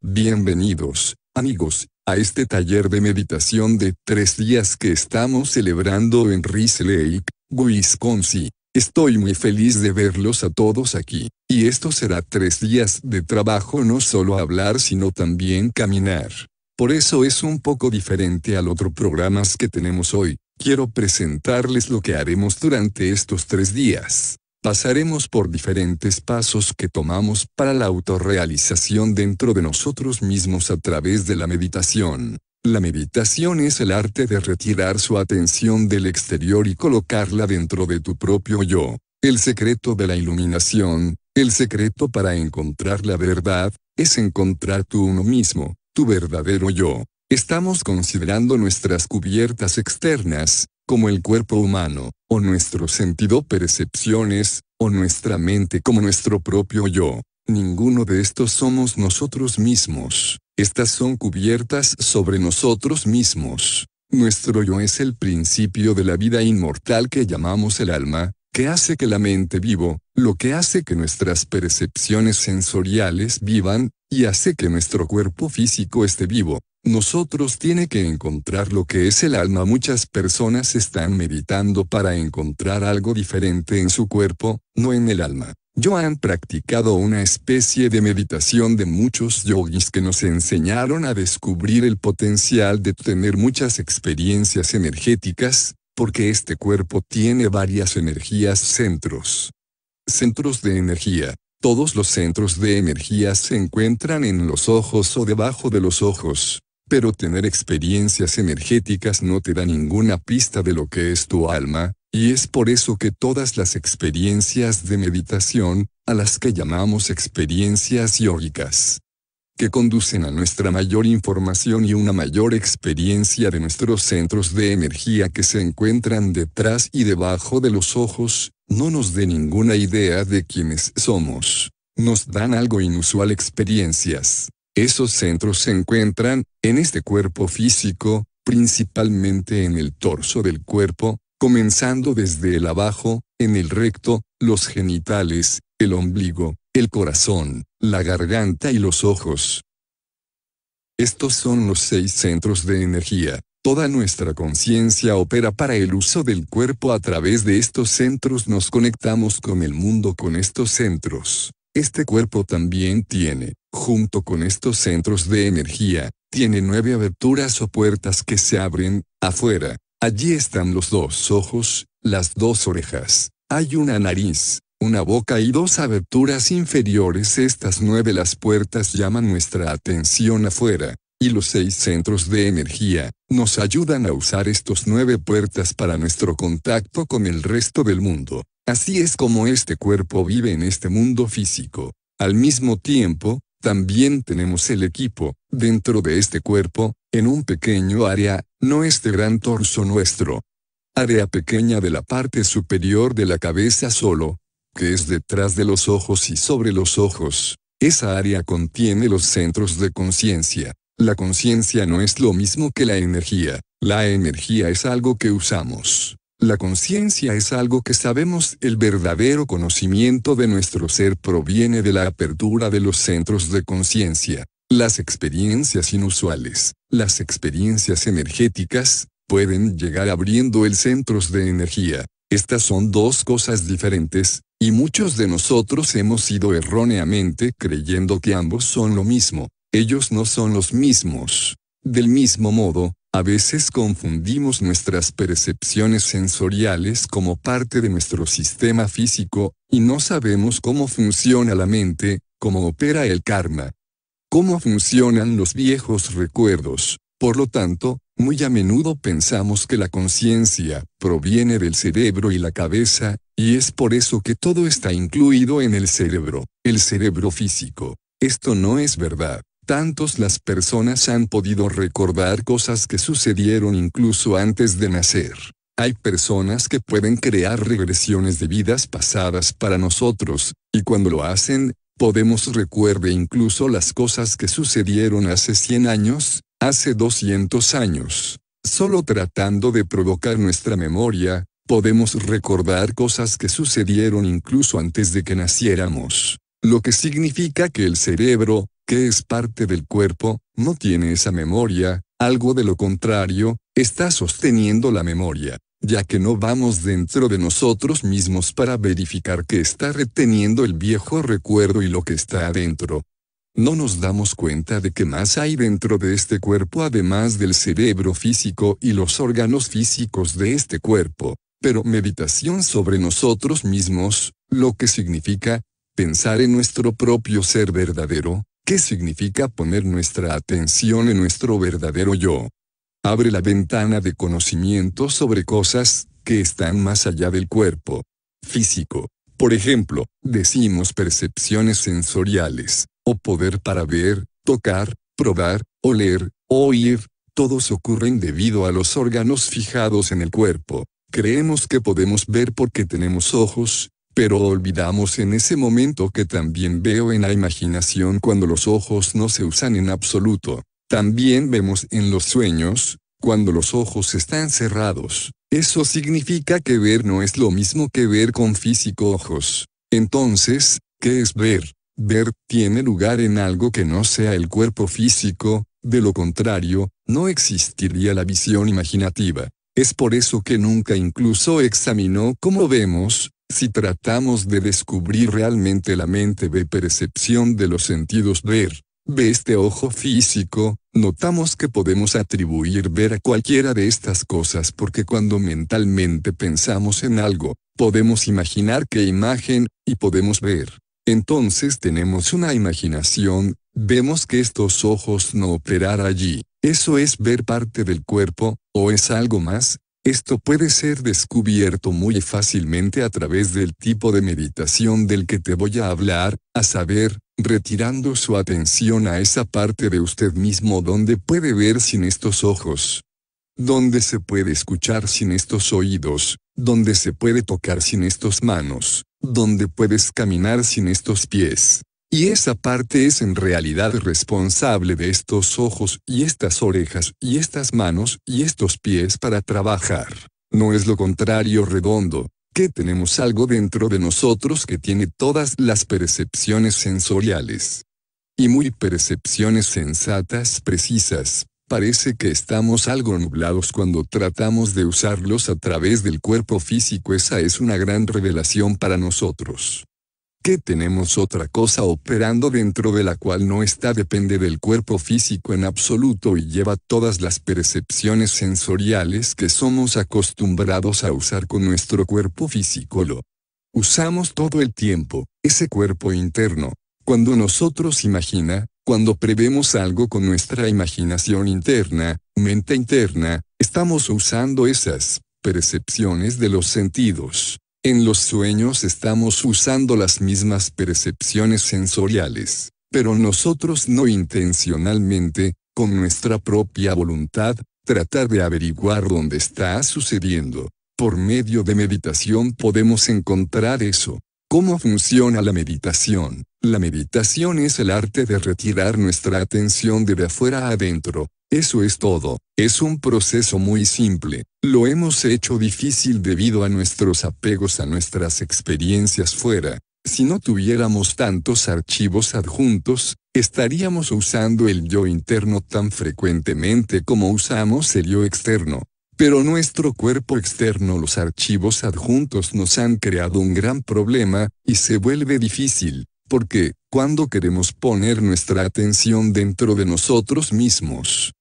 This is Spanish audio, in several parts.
Bienvenidos, amigos, a este taller de meditación de tres días que estamos celebrando en Rice Lake, Wisconsin. Estoy muy feliz de verlos a todos aquí, y esto será tres días de trabajo no solo hablar sino también caminar. Por eso es un poco diferente al otro programa que tenemos hoy, quiero presentarles lo que haremos durante estos tres días. Pasaremos por diferentes pasos que tomamos para la autorrealización dentro de nosotros mismos a través de la meditación. La meditación es el arte de retirar su atención del exterior y colocarla dentro de tu propio yo. El secreto de la iluminación, el secreto para encontrar la verdad, es encontrar tu uno mismo, tu verdadero yo. Estamos considerando nuestras cubiertas externas, como el cuerpo humano, o nuestro sentido percepciones, o nuestra mente como nuestro propio yo. Ninguno de estos somos nosotros mismos. Estas son cubiertas sobre nosotros mismos. Nuestro yo es el principio de la vida inmortal que llamamos el alma, que hace que la mente vivo, lo que hace que nuestras percepciones sensoriales vivan, y hace que nuestro cuerpo físico esté vivo. Nosotros tiene que encontrar lo que es el alma. Muchas personas están meditando para encontrar algo diferente en su cuerpo, no en el alma. Yo han practicado una especie de meditación de muchos yogis que nos enseñaron a descubrir el potencial de tener muchas experiencias energéticas, porque este cuerpo tiene varias energías centros. Centros de energía. Todos los centros de energía se encuentran en los ojos o debajo de los ojos, pero tener experiencias energéticas no te da ninguna pista de lo que es tu alma, y es por eso que todas las experiencias de meditación, a las que llamamos experiencias yógicas, que conducen a nuestra mayor información y una mayor experiencia de nuestros centros de energía que se encuentran detrás y debajo de los ojos, no nos dé ninguna idea de quiénes somos. Nos dan algo inusual experiencias. Esos centros se encuentran, en este cuerpo físico, principalmente en el torso del cuerpo, comenzando desde el abajo, en el recto, los genitales, el ombligo, el corazón, la garganta y los ojos. Estos son los seis centros de energía. Toda nuestra conciencia opera para el uso del cuerpo a través de estos centros nos conectamos con el mundo con estos centros. Este cuerpo también tiene, junto con estos centros de energía, tiene nueve aberturas o puertas que se abren, afuera. Allí están los dos ojos, las dos orejas. Hay una nariz, una boca y dos aberturas inferiores. Estas nueve las puertas llaman nuestra atención afuera, y los seis centros de energía, nos ayudan a usar estos nueve puertas para nuestro contacto con el resto del mundo. Así es como este cuerpo vive en este mundo físico. Al mismo tiempo, también tenemos el equipo, dentro de este cuerpo, en un pequeño área, no este gran torso nuestro. Área pequeña de la parte superior de la cabeza solo, que es detrás de los ojos y sobre los ojos. Esa área contiene los centros de conciencia. La conciencia no es lo mismo que la energía. La energía es algo que usamos. La conciencia es algo que sabemos, el verdadero conocimiento de nuestro ser proviene de la apertura de los centros de conciencia. Las experiencias inusuales, las experiencias energéticas, pueden llegar abriendo el centros de energía. Estas son dos cosas diferentes, y muchos de nosotros hemos ido erróneamente creyendo que ambos son lo mismo, ellos no son los mismos. Del mismo modo, a veces confundimos nuestras percepciones sensoriales como parte de nuestro sistema físico, y no sabemos cómo funciona la mente, cómo opera el karma, cómo funcionan los viejos recuerdos. Por lo tanto, muy a menudo pensamos que la conciencia proviene del cerebro y la cabeza, y es por eso que todo está incluido en el cerebro, el cerebro físico. Esto no es verdad. Tantos las personas han podido recordar cosas que sucedieron incluso antes de nacer. Hay personas que pueden crear regresiones de vidas pasadas para nosotros, y cuando lo hacen, podemos recuerde incluso las cosas que sucedieron hace 100 años, hace 200 años. Solo tratando de provocar nuestra memoria, podemos recordar cosas que sucedieron incluso antes de que naciéramos, lo que significa que el cerebro, que es parte del cuerpo, no tiene esa memoria, algo de lo contrario, está sosteniendo la memoria, ya que no vamos dentro de nosotros mismos para verificar que está reteniendo el viejo recuerdo y lo que está adentro. No nos damos cuenta de que más hay dentro de este cuerpo además del cerebro físico y los órganos físicos de este cuerpo, pero meditación sobre nosotros mismos, lo que significa pensar en nuestro propio ser verdadero, qué significa poner nuestra atención en nuestro verdadero yo. Abre la ventana de conocimiento sobre cosas que están más allá del cuerpo físico. Por ejemplo, decimos percepciones sensoriales, o poder para ver, tocar, probar, oler, oír, todos ocurren debido a los órganos fijados en el cuerpo, Creemos que podemos ver porque tenemos ojos, pero olvidamos en ese momento que también veo en la imaginación cuando los ojos no se usan en absoluto. También vemos en los sueños, cuando los ojos están cerrados. Eso significa que ver no es lo mismo que ver con físico ojos. Entonces, ¿qué es ver? Ver tiene lugar en algo que no sea el cuerpo físico, de lo contrario, no existiría la visión imaginativa. Es por eso que nunca incluso examinó cómo vemos, si tratamos de descubrir realmente la mente ve percepción de los sentidos ver, ve este ojo físico, notamos que podemos atribuir ver a cualquiera de estas cosas porque cuando mentalmente pensamos en algo, podemos imaginar qué imagen, y podemos ver. Entonces tenemos una imaginación, vemos que estos ojos no operar allí, ¿Eso es ver parte del cuerpo, o es algo más? Esto puede ser descubierto muy fácilmente a través del tipo de meditación del que te voy a hablar, a saber, retirando su atención a esa parte de usted mismo donde puede ver sin estos ojos, donde se puede escuchar sin estos oídos, donde se puede tocar sin estos manos, donde puedes caminar sin estos pies, y esa parte es en realidad responsable de estos ojos y estas orejas y estas manos y estos pies para trabajar. No es lo contrario redondo, que tenemos algo dentro de nosotros que tiene todas las percepciones sensoriales. Y muy percepciones sensatas precisas, Parece que estamos algo nublados cuando tratamos de usarlos a través del cuerpo físico. Esa es una gran revelación para nosotros que tenemos otra cosa operando dentro de la cual no está depende del cuerpo físico en absoluto y lleva todas las percepciones sensoriales que somos acostumbrados a usar con nuestro cuerpo físico. Lo usamos todo el tiempo, ese cuerpo interno. Cuando nosotros imagina, cuando prevemos algo con nuestra imaginación interna, mente interna, estamos usando esas percepciones de los sentidos. En los sueños estamos usando las mismas percepciones sensoriales, pero nosotros no intencionalmente, con nuestra propia voluntad, tratar de averiguar dónde está sucediendo. Por medio de meditación podemos encontrar eso. ¿Cómo funciona la meditación? La meditación es el arte de retirar nuestra atención de, afuera a adentro, eso es todo. Es un proceso muy simple. Lo hemos hecho difícil debido a nuestros apegos a nuestras experiencias fuera. Si no tuviéramos tantos archivos adjuntos, estaríamos usando el yo interno tan frecuentemente como usamos el yo externo. Pero nuestro cuerpo externo, los archivos adjuntos nos han creado un gran problema, y se vuelve difícil, porque, cuando queremos poner nuestra atención dentro de nosotros mismos,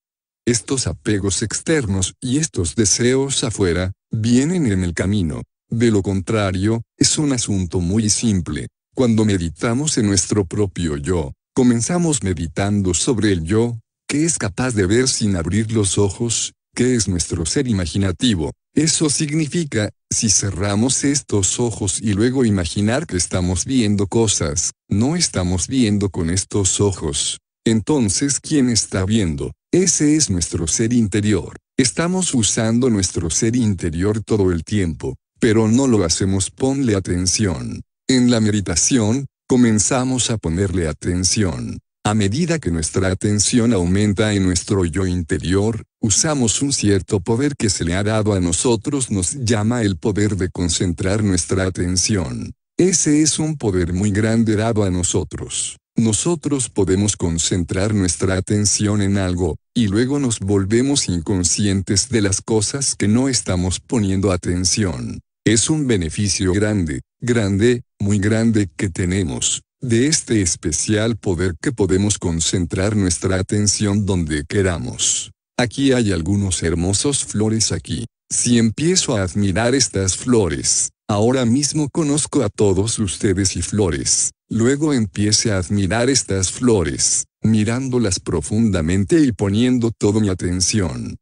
estos apegos externos y estos deseos afuera, vienen en el camino. De lo contrario, es un asunto muy simple. Cuando meditamos en nuestro propio yo, comenzamos meditando sobre el yo, que es capaz de ver sin abrir los ojos, que es nuestro ser imaginativo. Eso significa, si cerramos estos ojos y luego imaginar que estamos viendo cosas, no estamos viendo con estos ojos, entonces, ¿quién está viendo? Ese es nuestro ser interior. Estamos usando nuestro ser interior todo el tiempo, pero no lo hacemos ponle atención. En la meditación, comenzamos a ponerle atención. A medida que nuestra atención aumenta en nuestro yo interior, usamos un cierto poder que se le ha dado a nosotros, nos llama el poder de concentrar nuestra atención. Ese es un poder muy grande dado a nosotros. Nosotros podemos concentrar nuestra atención en algo, y luego nos volvemos inconscientes de las cosas que no estamos poniendo atención. Es un beneficio grande, grande, muy grande que tenemos, de este especial poder que podemos concentrar nuestra atención donde queramos. Aquí hay algunos hermosos flores aquí. Si empiezo a admirar estas flores, ahora mismo conozco a todos ustedes y flores, luego empiece a admirar estas flores, mirándolas profundamente y poniendo toda mi atención.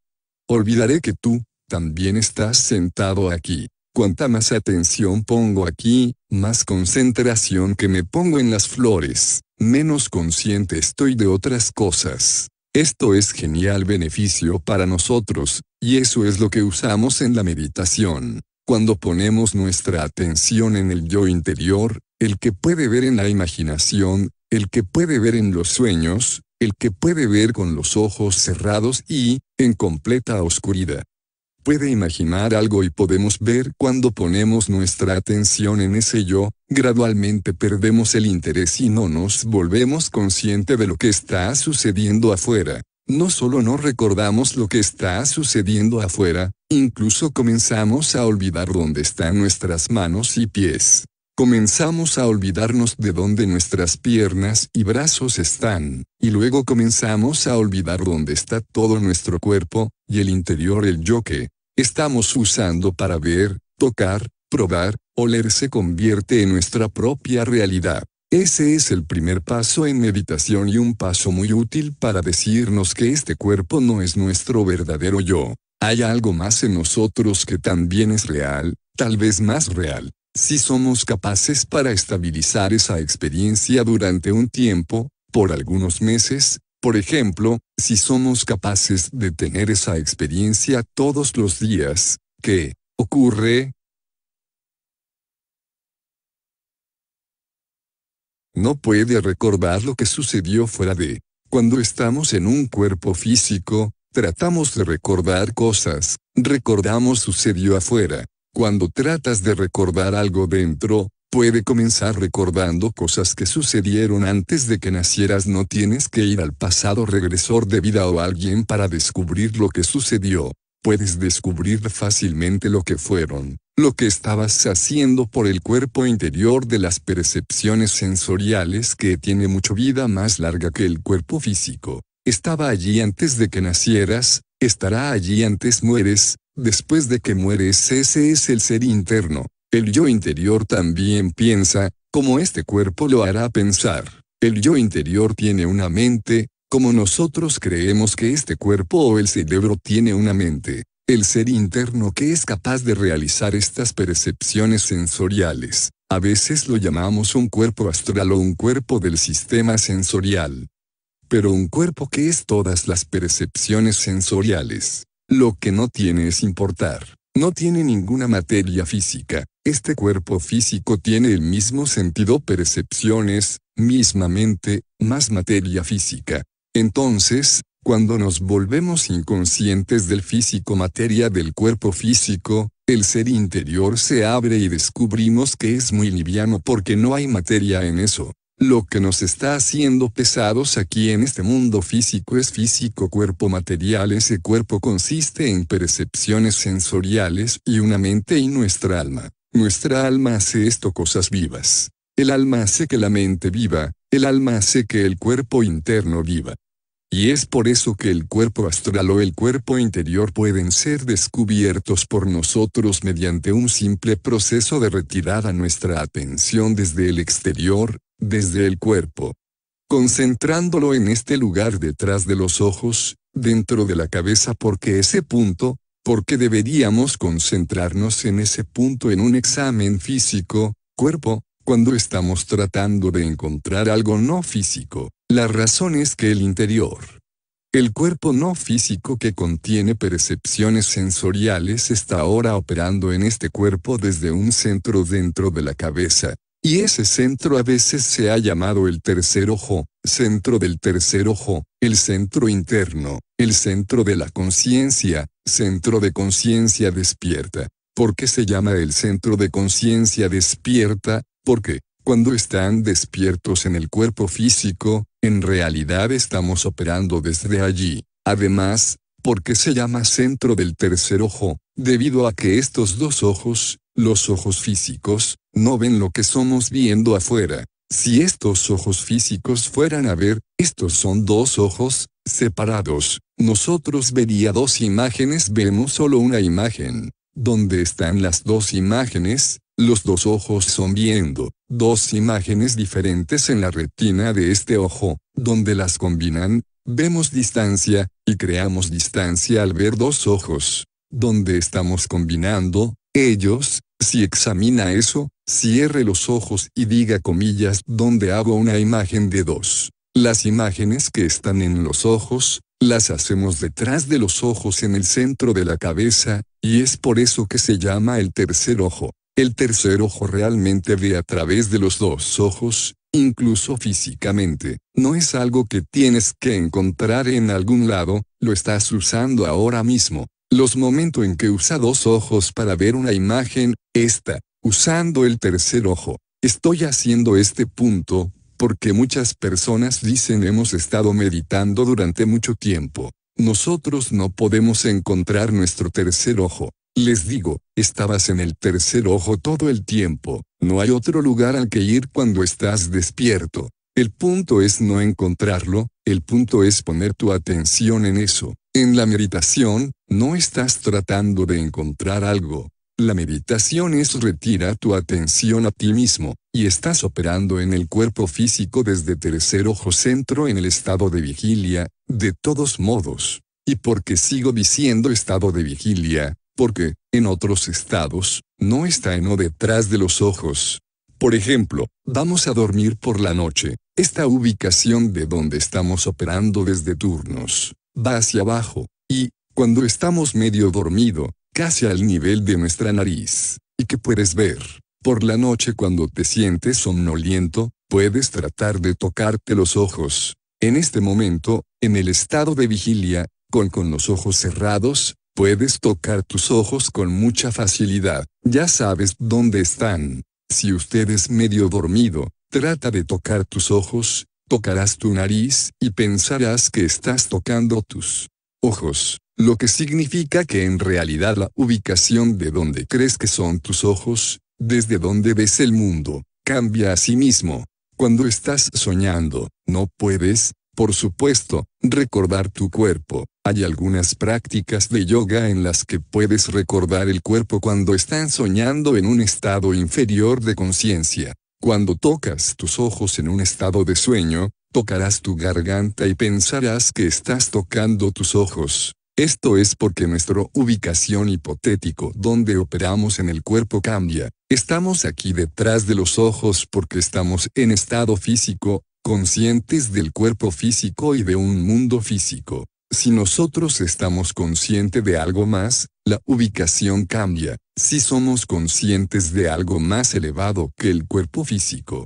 Olvidaré que tú, también estás sentado aquí. Cuanta más atención pongo aquí, más concentración que me pongo en las flores, menos consciente estoy de otras cosas. Esto es genial beneficio para nosotros, y eso es lo que usamos en la meditación. Cuando ponemos nuestra atención en el yo interior, el que puede ver en la imaginación, el que puede ver en los sueños, el que puede ver con los ojos cerrados y, en completa oscuridad puede imaginar algo y podemos ver cuando ponemos nuestra atención en ese yo, gradualmente perdemos el interés y no nos volvemos consciente de lo que está sucediendo afuera. No solo no recordamos lo que está sucediendo afuera, incluso comenzamos a olvidar dónde están nuestras manos y pies. Comenzamos a olvidarnos de dónde nuestras piernas y brazos están, y luego comenzamos a olvidar dónde está todo nuestro cuerpo, y el interior el yo que, estamos usando para ver, tocar, probar, oler se convierte en nuestra propia realidad. Ese es el primer paso en meditación y un paso muy útil para decirnos que este cuerpo no es nuestro verdadero yo. Hay algo más en nosotros que también es real, tal vez más real. Si somos capaces para estabilizar esa experiencia durante un tiempo, por algunos meses, por ejemplo, si somos capaces de tener esa experiencia todos los días, ¿qué ocurre? No puede recordar lo que sucedió fuera de. Cuando estamos en un cuerpo físico, tratamos de recordar cosas, recordamos sucedió afuera. Cuando tratas de recordar algo dentro, Puede comenzar recordando cosas que sucedieron antes de que nacieras. No tienes que ir al pasado regresor de vida o a alguien para descubrir lo que sucedió. Puedes descubrir fácilmente lo que fueron, lo que estabas haciendo por el cuerpo interior de las percepciones sensoriales que tiene mucho vida más larga que el cuerpo físico. Estaba allí antes de que nacieras, estará allí antes mueres, después de que mueres ese es el ser interno. El yo interior también piensa, como este cuerpo lo hará pensar. El yo interior tiene una mente, como nosotros creemos que este cuerpo o el cerebro tiene una mente. El ser interno que es capaz de realizar estas percepciones sensoriales. A veces lo llamamos un cuerpo astral o un cuerpo del sistema sensorial. Pero un cuerpo que es todas las percepciones sensoriales. Lo que no tiene es importar. No tiene ninguna materia física. Este cuerpo físico tiene el mismo sentido percepciones, misma mente, más materia física. Entonces, cuando nos volvemos inconscientes del físico materia del cuerpo físico, el ser interior se abre y descubrimos que es muy liviano porque no hay materia en eso. Lo que nos está haciendo pesados aquí en este mundo físico es físico cuerpo material. Ese cuerpo consiste en percepciones sensoriales y una mente y nuestra alma. Nuestra alma hace esto cosas vivas. El alma hace que la mente viva, el alma hace que el cuerpo interno viva. Y es por eso que el cuerpo astral o el cuerpo interior pueden ser descubiertos por nosotros mediante un simple proceso de retirar nuestra atención desde el exterior, desde el cuerpo. Concentrándolo en este lugar detrás de los ojos, dentro de la cabeza porque ese punto, porque deberíamos concentrarnos en ese punto en un examen físico, cuerpo, cuando estamos tratando de encontrar algo no físico. La razón es que el interior, el cuerpo no físico que contiene percepciones sensoriales está ahora operando en este cuerpo desde un centro dentro de la cabeza, y ese centro a veces se ha llamado el tercer ojo, centro del tercer ojo, el centro interno, el centro de la conciencia, centro de conciencia despierta. ¿Por qué se llama el centro de conciencia despierta? Porque, cuando están despiertos en el cuerpo físico, en realidad estamos operando desde allí. Además, ¿por qué se llama centro del tercer ojo? Debido a que estos dos ojos, los ojos físicos, no ven lo que somos viendo afuera. Si estos ojos físicos fueran a ver, estos son dos ojos, separados, nosotros vería dos imágenes, vemos solo una imagen. ¿Dónde están las dos imágenes? Los dos ojos son viendo, dos imágenes diferentes en la retina de este ojo, donde las combinan, vemos distancia, y creamos distancia al ver dos ojos. Donde estamos combinando, ellos, si examina eso, cierre los ojos y diga comillas donde hago una imagen de dos. Las imágenes que están en los ojos, las hacemos detrás de los ojos en el centro de la cabeza, y es por eso que se llama el tercer ojo. El tercer ojo realmente ve a través de los dos ojos, incluso físicamente. No es algo que tienes que encontrar en algún lado, lo estás usando ahora mismo. Los momentos en que usa dos ojos para ver una imagen, esta, usando el tercer ojo. Estoy haciendo este punto, porque muchas personas dicen hemos estado meditando durante mucho tiempo. Nosotros no podemos encontrar nuestro tercer ojo. Les digo, estabas en el tercer ojo todo el tiempo, no hay otro lugar al que ir cuando estás despierto. El punto es no encontrarlo, el punto es poner tu atención en eso. En la meditación, no estás tratando de encontrar algo. La meditación es retira tu atención a ti mismo, y estás operando en el cuerpo físico desde tercer ojo centro en el estado de vigilia, de todos modos. Y porque sigo diciendo estado de vigilia, porque, en otros estados, no está en o detrás de los ojos. Por ejemplo, vamos a dormir por la noche, esta ubicación de donde estamos operando desde turnos va hacia abajo, y, cuando estamos medio dormido, casi al nivel de nuestra nariz, y que puedes ver. Por la noche cuando te sientes somnoliento, puedes tratar de tocarte los ojos. En este momento, en el estado de vigilia, con, con los ojos cerrados, puedes tocar tus ojos con mucha facilidad. Ya sabes dónde están. Si usted es medio dormido, trata de tocar tus ojos, tocarás tu nariz, y pensarás que estás tocando tus ojos, lo que significa que en realidad la ubicación de donde crees que son tus ojos, desde donde ves el mundo, cambia a sí mismo. Cuando estás soñando, no puedes, por supuesto, recordar tu cuerpo. Hay algunas prácticas de yoga en las que puedes recordar el cuerpo cuando están soñando en un estado inferior de conciencia. Cuando tocas tus ojos en un estado de sueño, tocarás tu garganta y pensarás que estás tocando tus ojos. Esto es porque nuestra ubicación hipotético donde operamos en el cuerpo cambia. Estamos aquí detrás de los ojos porque estamos en estado físico, conscientes del cuerpo físico y de un mundo físico. Si nosotros estamos conscientes de algo más, la ubicación cambia si somos conscientes de algo más elevado que el cuerpo físico.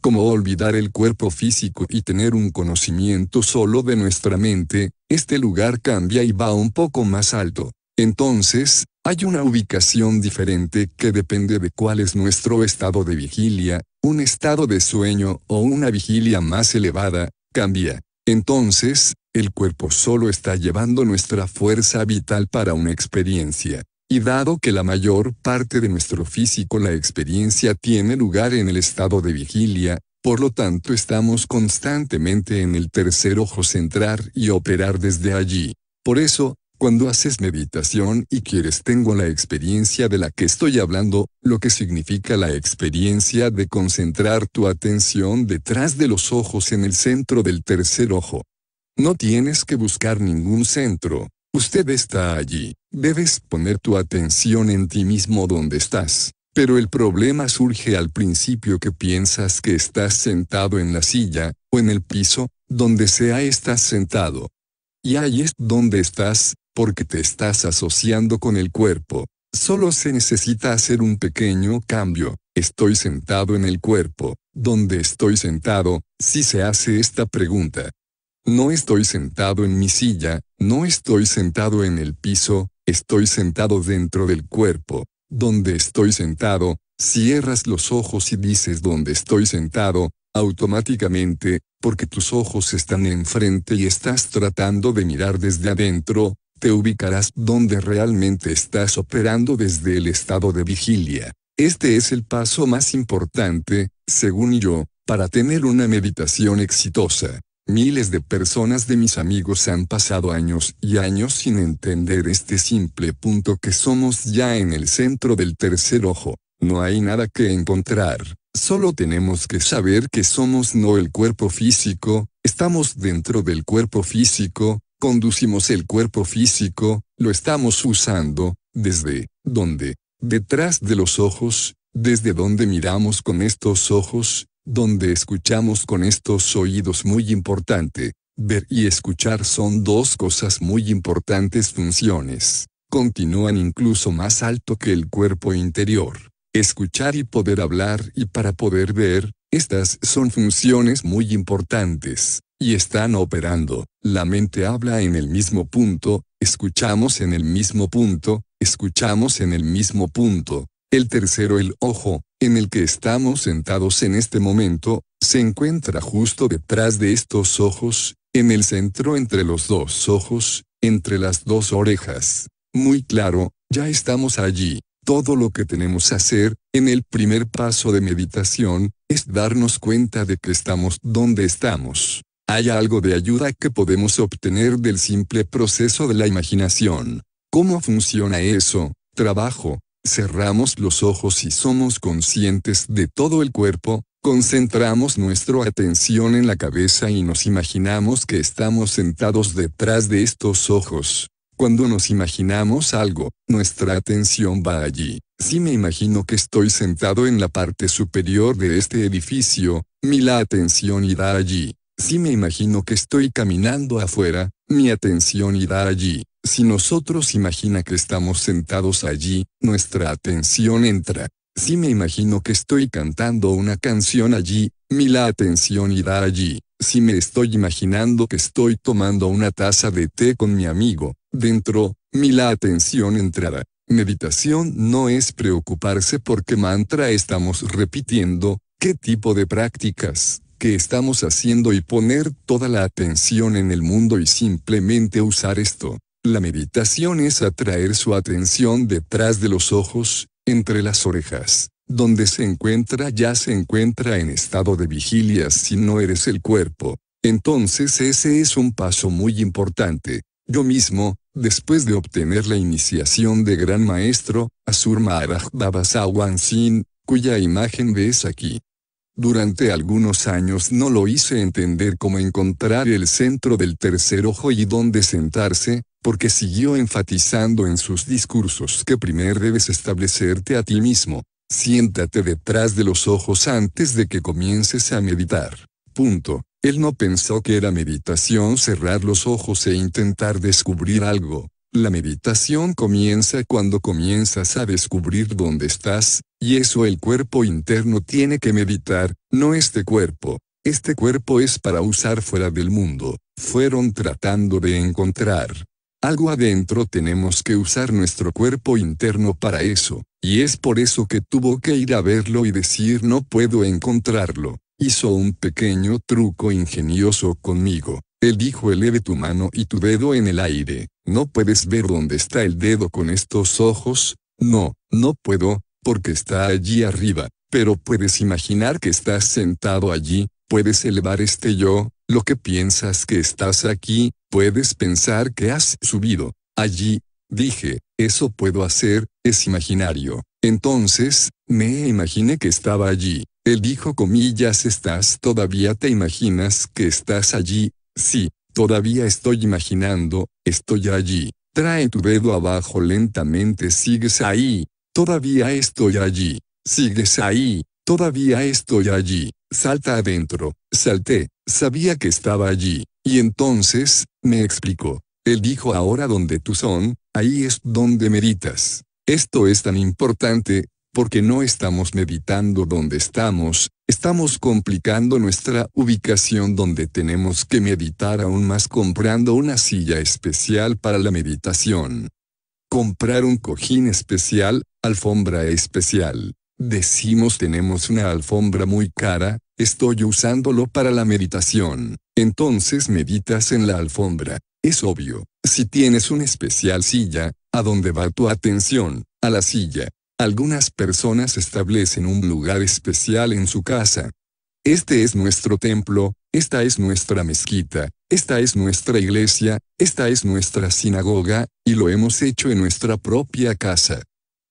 Como olvidar el cuerpo físico y tener un conocimiento solo de nuestra mente, este lugar cambia y va un poco más alto. Entonces, hay una ubicación diferente que depende de cuál es nuestro estado de vigilia, un estado de sueño o una vigilia más elevada, cambia. Entonces, el cuerpo solo está llevando nuestra fuerza vital para una experiencia. Y dado que la mayor parte de nuestro físico la experiencia tiene lugar en el estado de vigilia, por lo tanto estamos constantemente en el tercer ojo centrar y operar desde allí. Por eso, cuando haces meditación y quieres tengo la experiencia de la que estoy hablando, lo que significa la experiencia de concentrar tu atención detrás de los ojos en el centro del tercer ojo. No tienes que buscar ningún centro, Usted está allí, debes poner tu atención en ti mismo donde estás. Pero el problema surge al principio que piensas que estás sentado en la silla, o en el piso, donde sea estás sentado. Y ahí es donde estás, porque te estás asociando con el cuerpo. Solo se necesita hacer un pequeño cambio. Estoy sentado en el cuerpo, donde estoy sentado, si se hace esta pregunta. No estoy sentado en mi silla, no estoy sentado en el piso, estoy sentado dentro del cuerpo. Donde estoy sentado, cierras los ojos y dices donde estoy sentado, automáticamente, porque tus ojos están enfrente y estás tratando de mirar desde adentro, te ubicarás donde realmente estás operando desde el estado de vigilia. Este es el paso más importante, según yo, para tener una meditación exitosa. Miles de personas de mis amigos han pasado años y años sin entender este simple punto que somos ya en el centro del tercer ojo. No hay nada que encontrar, solo tenemos que saber que somos no el cuerpo físico, estamos dentro del cuerpo físico, conducimos el cuerpo físico, lo estamos usando, desde, ¿dónde? Detrás de los ojos, desde donde miramos con estos ojos, donde escuchamos con estos oídos muy importante, ver y escuchar son dos cosas muy importantes funciones, continúan incluso más alto que el cuerpo interior. Escuchar y poder hablar y para poder ver, estas son funciones muy importantes, y están operando. La mente habla en el mismo punto, escuchamos en el mismo punto, escuchamos en el mismo punto. El tercero, el ojo, en el que estamos sentados en este momento, se encuentra justo detrás de estos ojos, en el centro entre los dos ojos, entre las dos orejas. Muy claro, ya estamos allí. Todo lo que tenemos que hacer, en el primer paso de meditación, es darnos cuenta de que estamos donde estamos. Hay algo de ayuda que podemos obtener del simple proceso de la imaginación. ¿Cómo funciona eso? Trabajo, cerramos los ojos y somos conscientes de todo el cuerpo, concentramos nuestra atención en la cabeza y nos imaginamos que estamos sentados detrás de estos ojos. Cuando nos imaginamos algo, nuestra atención va allí. Si me imagino que estoy sentado en la parte superior de este edificio, mi la atención irá allí. Si me imagino que estoy caminando afuera, mi atención irá allí. Si nosotros imagina que estamos sentados allí, nuestra atención entra. Si me imagino que estoy cantando una canción allí, mi la atención irá allí. Si me estoy imaginando que estoy tomando una taza de té con mi amigo, dentro, mi la atención entrará. Meditación no es preocuparse por qué mantra estamos repitiendo, qué tipo de prácticas, que estamos haciendo y poner toda la atención en el mundo y simplemente usar esto. La meditación es atraer su atención detrás de los ojos, entre las orejas. Donde se encuentra ya se encuentra en estado de vigilia si no eres el cuerpo. Entonces ese es un paso muy importante. Yo mismo, después de obtener la iniciación de Gran Maestro, Asur Maharaj Wansin, cuya imagen ves aquí, durante algunos años no lo hice entender cómo encontrar el centro del tercer ojo y dónde sentarse, porque siguió enfatizando en sus discursos que primero debes establecerte a ti mismo. Siéntate detrás de los ojos antes de que comiences a meditar. Punto. Él no pensó que era meditación cerrar los ojos e intentar descubrir algo. La meditación comienza cuando comienzas a descubrir dónde estás, y eso el cuerpo interno tiene que meditar, no este cuerpo. Este cuerpo es para usar fuera del mundo. Fueron tratando de encontrar algo adentro tenemos que usar nuestro cuerpo interno para eso, y es por eso que tuvo que ir a verlo y decir no puedo encontrarlo. Hizo un pequeño truco ingenioso conmigo. Él dijo eleve tu mano y tu dedo en el aire, no puedes ver dónde está el dedo con estos ojos, no, no puedo, porque está allí arriba, pero puedes imaginar que estás sentado allí, puedes elevar este yo, lo que piensas que estás aquí, puedes pensar que has subido, allí, dije, eso puedo hacer, es imaginario. Entonces, me imaginé que estaba allí. Él dijo comillas, estás todavía te imaginas que estás allí, Sí, todavía estoy imaginando, estoy allí. Trae tu dedo abajo lentamente, sigues ahí. Todavía estoy allí. Sigues ahí. Todavía estoy allí. Salta adentro. Salté. Sabía que estaba allí. Y entonces, me explicó. Él dijo ahora donde tú son, ahí es donde meditas. Esto es tan importante, porque no estamos meditando donde estamos, estamos complicando nuestra ubicación donde tenemos que meditar aún más comprando una silla especial para la meditación. Comprar un cojín especial, alfombra especial. Decimos tenemos una alfombra muy cara, estoy usándolo para la meditación. Entonces meditas en la alfombra. Es obvio, si tienes una especial silla, ¿a dónde va tu atención? A la silla. Algunas personas establecen un lugar especial en su casa. Este es nuestro templo, esta es nuestra mezquita, esta es nuestra iglesia, esta es nuestra sinagoga, y lo hemos hecho en nuestra propia casa.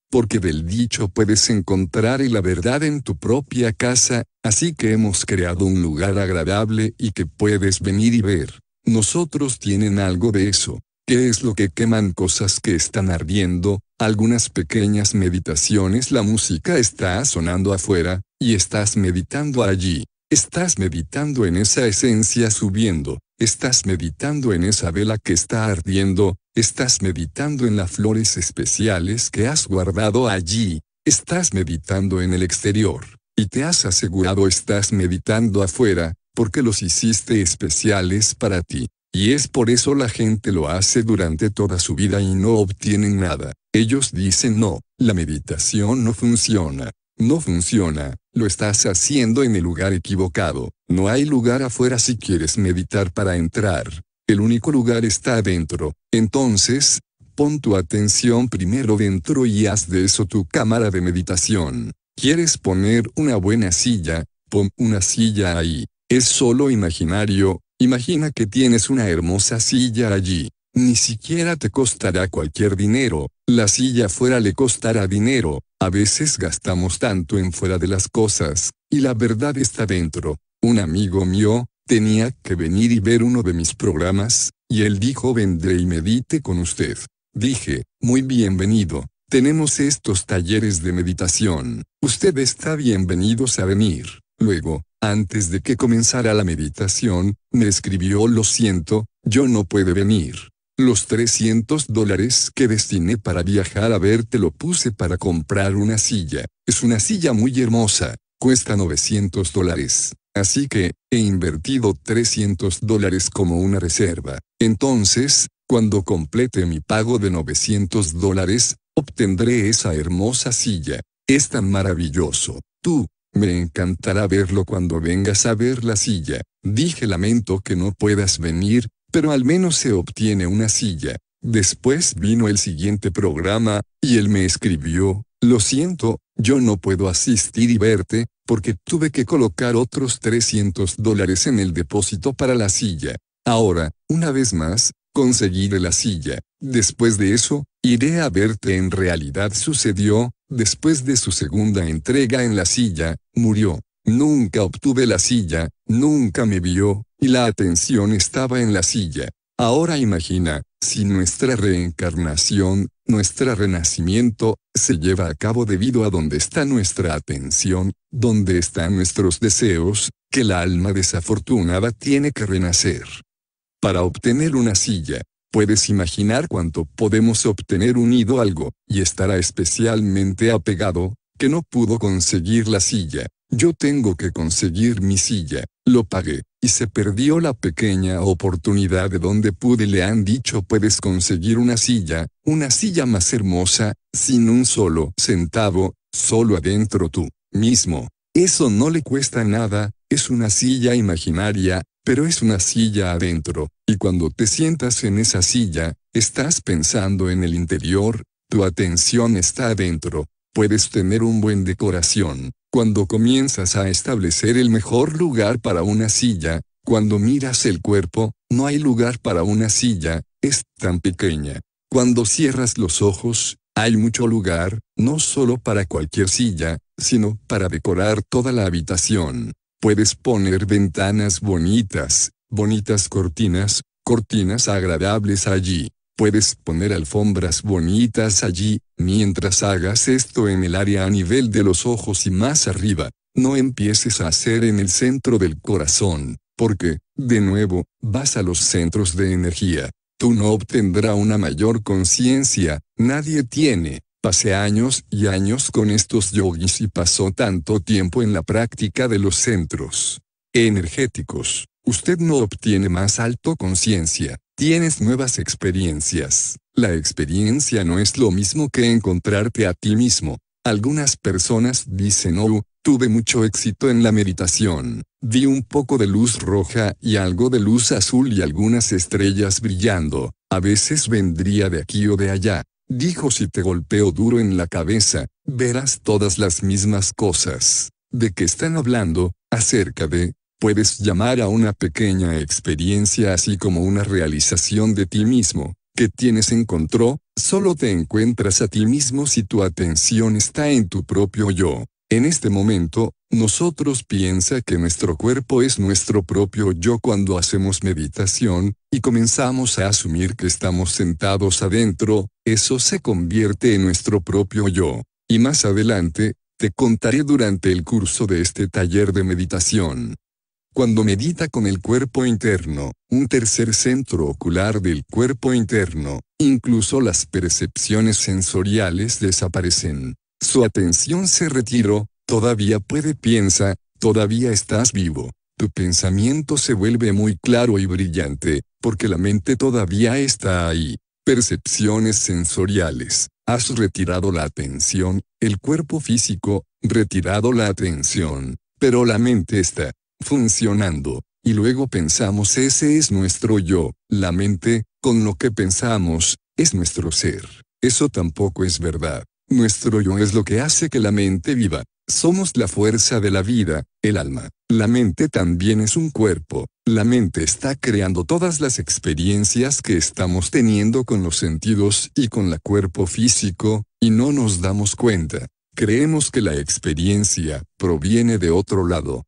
Porque del dicho puedes encontrar la verdad en tu propia casa, así que hemos creado un lugar agradable y que puedes venir y ver. Nosotros tienen algo de eso. ¿Qué es lo que queman cosas que están ardiendo? Algunas pequeñas meditaciones, la música está sonando afuera, y estás meditando allí. Estás meditando en esa esencia subiendo, estás meditando en esa vela que está ardiendo, estás meditando en las flores especiales que has guardado allí, estás meditando en el exterior, y te has asegurado estás meditando afuera, porque los hiciste especiales para ti. Y es por eso la gente lo hace durante toda su vida y no obtienen nada. Ellos dicen no, la meditación no funciona. No funciona, lo estás haciendo en el lugar equivocado. No hay lugar afuera si quieres meditar para entrar. El único lugar está adentro. Entonces, pon tu atención primero dentro y haz de eso tu cámara de meditación. ¿Quieres poner una buena silla? Pon una silla ahí. Es solo imaginario, Imagina que tienes una hermosa silla allí. Ni siquiera te costará cualquier dinero, la silla fuera le costará dinero, a veces gastamos tanto en fuera de las cosas, y la verdad está dentro. Un amigo mío, tenía que venir y ver uno de mis programas, y él dijo vendré y medite con usted. Dije, muy bienvenido, tenemos estos talleres de meditación, usted está bienvenido a venir. Luego, antes de que comenzara la meditación, me escribió Lo siento, yo no puedo venir. Los 300 dólares que destiné para viajar a verte lo puse para comprar una silla. Es una silla muy hermosa, cuesta 900 dólares. Así que, he invertido 300 dólares como una reserva. Entonces, cuando complete mi pago de 900 dólares, obtendré esa hermosa silla. Es tan maravilloso. Tú, me encantará verlo cuando vengas a ver la silla. Dije lamento que no puedas venir, pero al menos se obtiene una silla. Después vino el siguiente programa, y él me escribió, lo siento, yo no puedo asistir y verte, porque tuve que colocar otros 300 dólares en el depósito para la silla. Ahora, una vez más, conseguiré la silla. Después de eso, iré a verte. En realidad sucedió, Después de su segunda entrega en la silla, murió. Nunca obtuve la silla, nunca me vio, y la atención estaba en la silla. Ahora imagina, si nuestra reencarnación, nuestro renacimiento, se lleva a cabo debido a donde está nuestra atención, donde están nuestros deseos, que la alma desafortunada tiene que renacer. Para obtener una silla, Puedes imaginar cuánto podemos obtener unido algo, y estará especialmente apegado, que no pudo conseguir la silla. Yo tengo que conseguir mi silla, lo pagué, y se perdió la pequeña oportunidad de donde pude le han dicho puedes conseguir una silla, una silla más hermosa, sin un solo centavo, solo adentro tú mismo. Eso no le cuesta nada, es una silla imaginaria, pero es una silla adentro, y cuando te sientas en esa silla, estás pensando en el interior, tu atención está adentro. Puedes tener un buen decoración, cuando comienzas a establecer el mejor lugar para una silla, cuando miras el cuerpo, no hay lugar para una silla, es tan pequeña. Cuando cierras los ojos, hay mucho lugar, no solo para cualquier silla, sino para decorar toda la habitación. Puedes poner ventanas bonitas, bonitas cortinas, cortinas agradables allí. Puedes poner alfombras bonitas allí, mientras hagas esto en el área a nivel de los ojos y más arriba. No empieces a hacer en el centro del corazón, porque, de nuevo, vas a los centros de energía. Tú no obtendrá una mayor conciencia, nadie tiene, Pasé años y años con estos yogis y pasó tanto tiempo en la práctica de los centros energéticos. Usted no obtiene más alto conciencia, tienes nuevas experiencias. La experiencia no es lo mismo que encontrarte a ti mismo. Algunas personas dicen, oh, tuve mucho éxito en la meditación. Vi un poco de luz roja y algo de luz azul y algunas estrellas brillando. A veces vendría de aquí o de allá dijo si te golpeo duro en la cabeza, verás todas las mismas cosas. ¿De que están hablando? Acerca de, puedes llamar a una pequeña experiencia así como una realización de ti mismo, que tienes encontró, solo te encuentras a ti mismo si tu atención está en tu propio yo. En este momento, nosotros piensa que nuestro cuerpo es nuestro propio yo cuando hacemos meditación, y comenzamos a asumir que estamos sentados adentro, eso se convierte en nuestro propio yo. Y más adelante, te contaré durante el curso de este taller de meditación. Cuando medita con el cuerpo interno, un tercer centro ocular del cuerpo interno, incluso las percepciones sensoriales desaparecen. Su atención se retiró, todavía puede piensa, todavía estás vivo. Tu pensamiento se vuelve muy claro y brillante, porque la mente todavía está ahí. Percepciones sensoriales. Has retirado la atención, el cuerpo físico, retirado la atención, pero la mente está funcionando. Y luego pensamos ese es nuestro yo, la mente, con lo que pensamos, es nuestro ser. Eso tampoco es verdad. Nuestro yo es lo que hace que la mente viva. Somos la fuerza de la vida, el alma. La mente también es un cuerpo. La mente está creando todas las experiencias que estamos teniendo con los sentidos y con el cuerpo físico, y no nos damos cuenta. Creemos que la experiencia proviene de otro lado,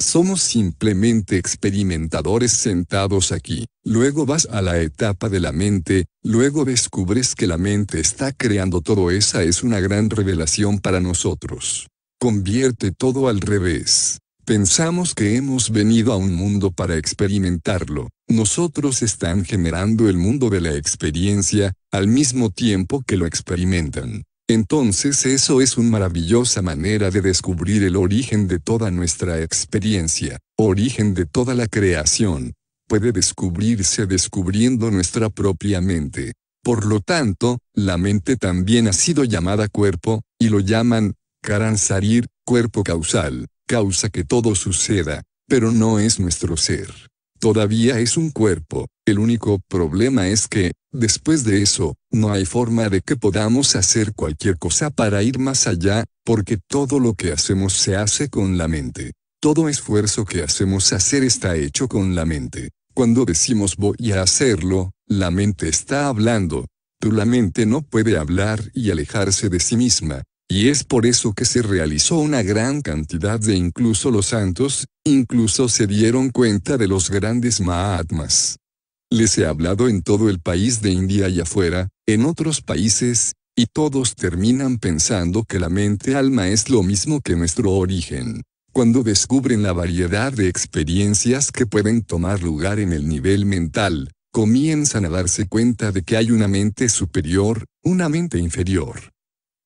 somos simplemente experimentadores sentados aquí. Luego vas a la etapa de la mente, luego descubres que la mente está creando todo. Esa es una gran revelación para nosotros. Convierte todo al revés. Pensamos que hemos venido a un mundo para experimentarlo. Nosotros están generando el mundo de la experiencia, al mismo tiempo que lo experimentan. Entonces eso es una maravillosa manera de descubrir el origen de toda nuestra experiencia, origen de toda la creación. Puede descubrirse descubriendo nuestra propia mente. Por lo tanto, la mente también ha sido llamada cuerpo, y lo llaman, Karansarir, cuerpo causal, causa que todo suceda, pero no es nuestro ser. Todavía es un cuerpo, el único problema es que, después de eso, no hay forma de que podamos hacer cualquier cosa para ir más allá, porque todo lo que hacemos se hace con la mente. Todo esfuerzo que hacemos hacer está hecho con la mente. Cuando decimos voy a hacerlo, la mente está hablando. tú la mente no puede hablar y alejarse de sí misma. Y es por eso que se realizó una gran cantidad de incluso los santos, incluso se dieron cuenta de los grandes Mahatmas. Les he hablado en todo el país de India y afuera, en otros países, y todos terminan pensando que la mente alma es lo mismo que nuestro origen. Cuando descubren la variedad de experiencias que pueden tomar lugar en el nivel mental, comienzan a darse cuenta de que hay una mente superior, una mente inferior.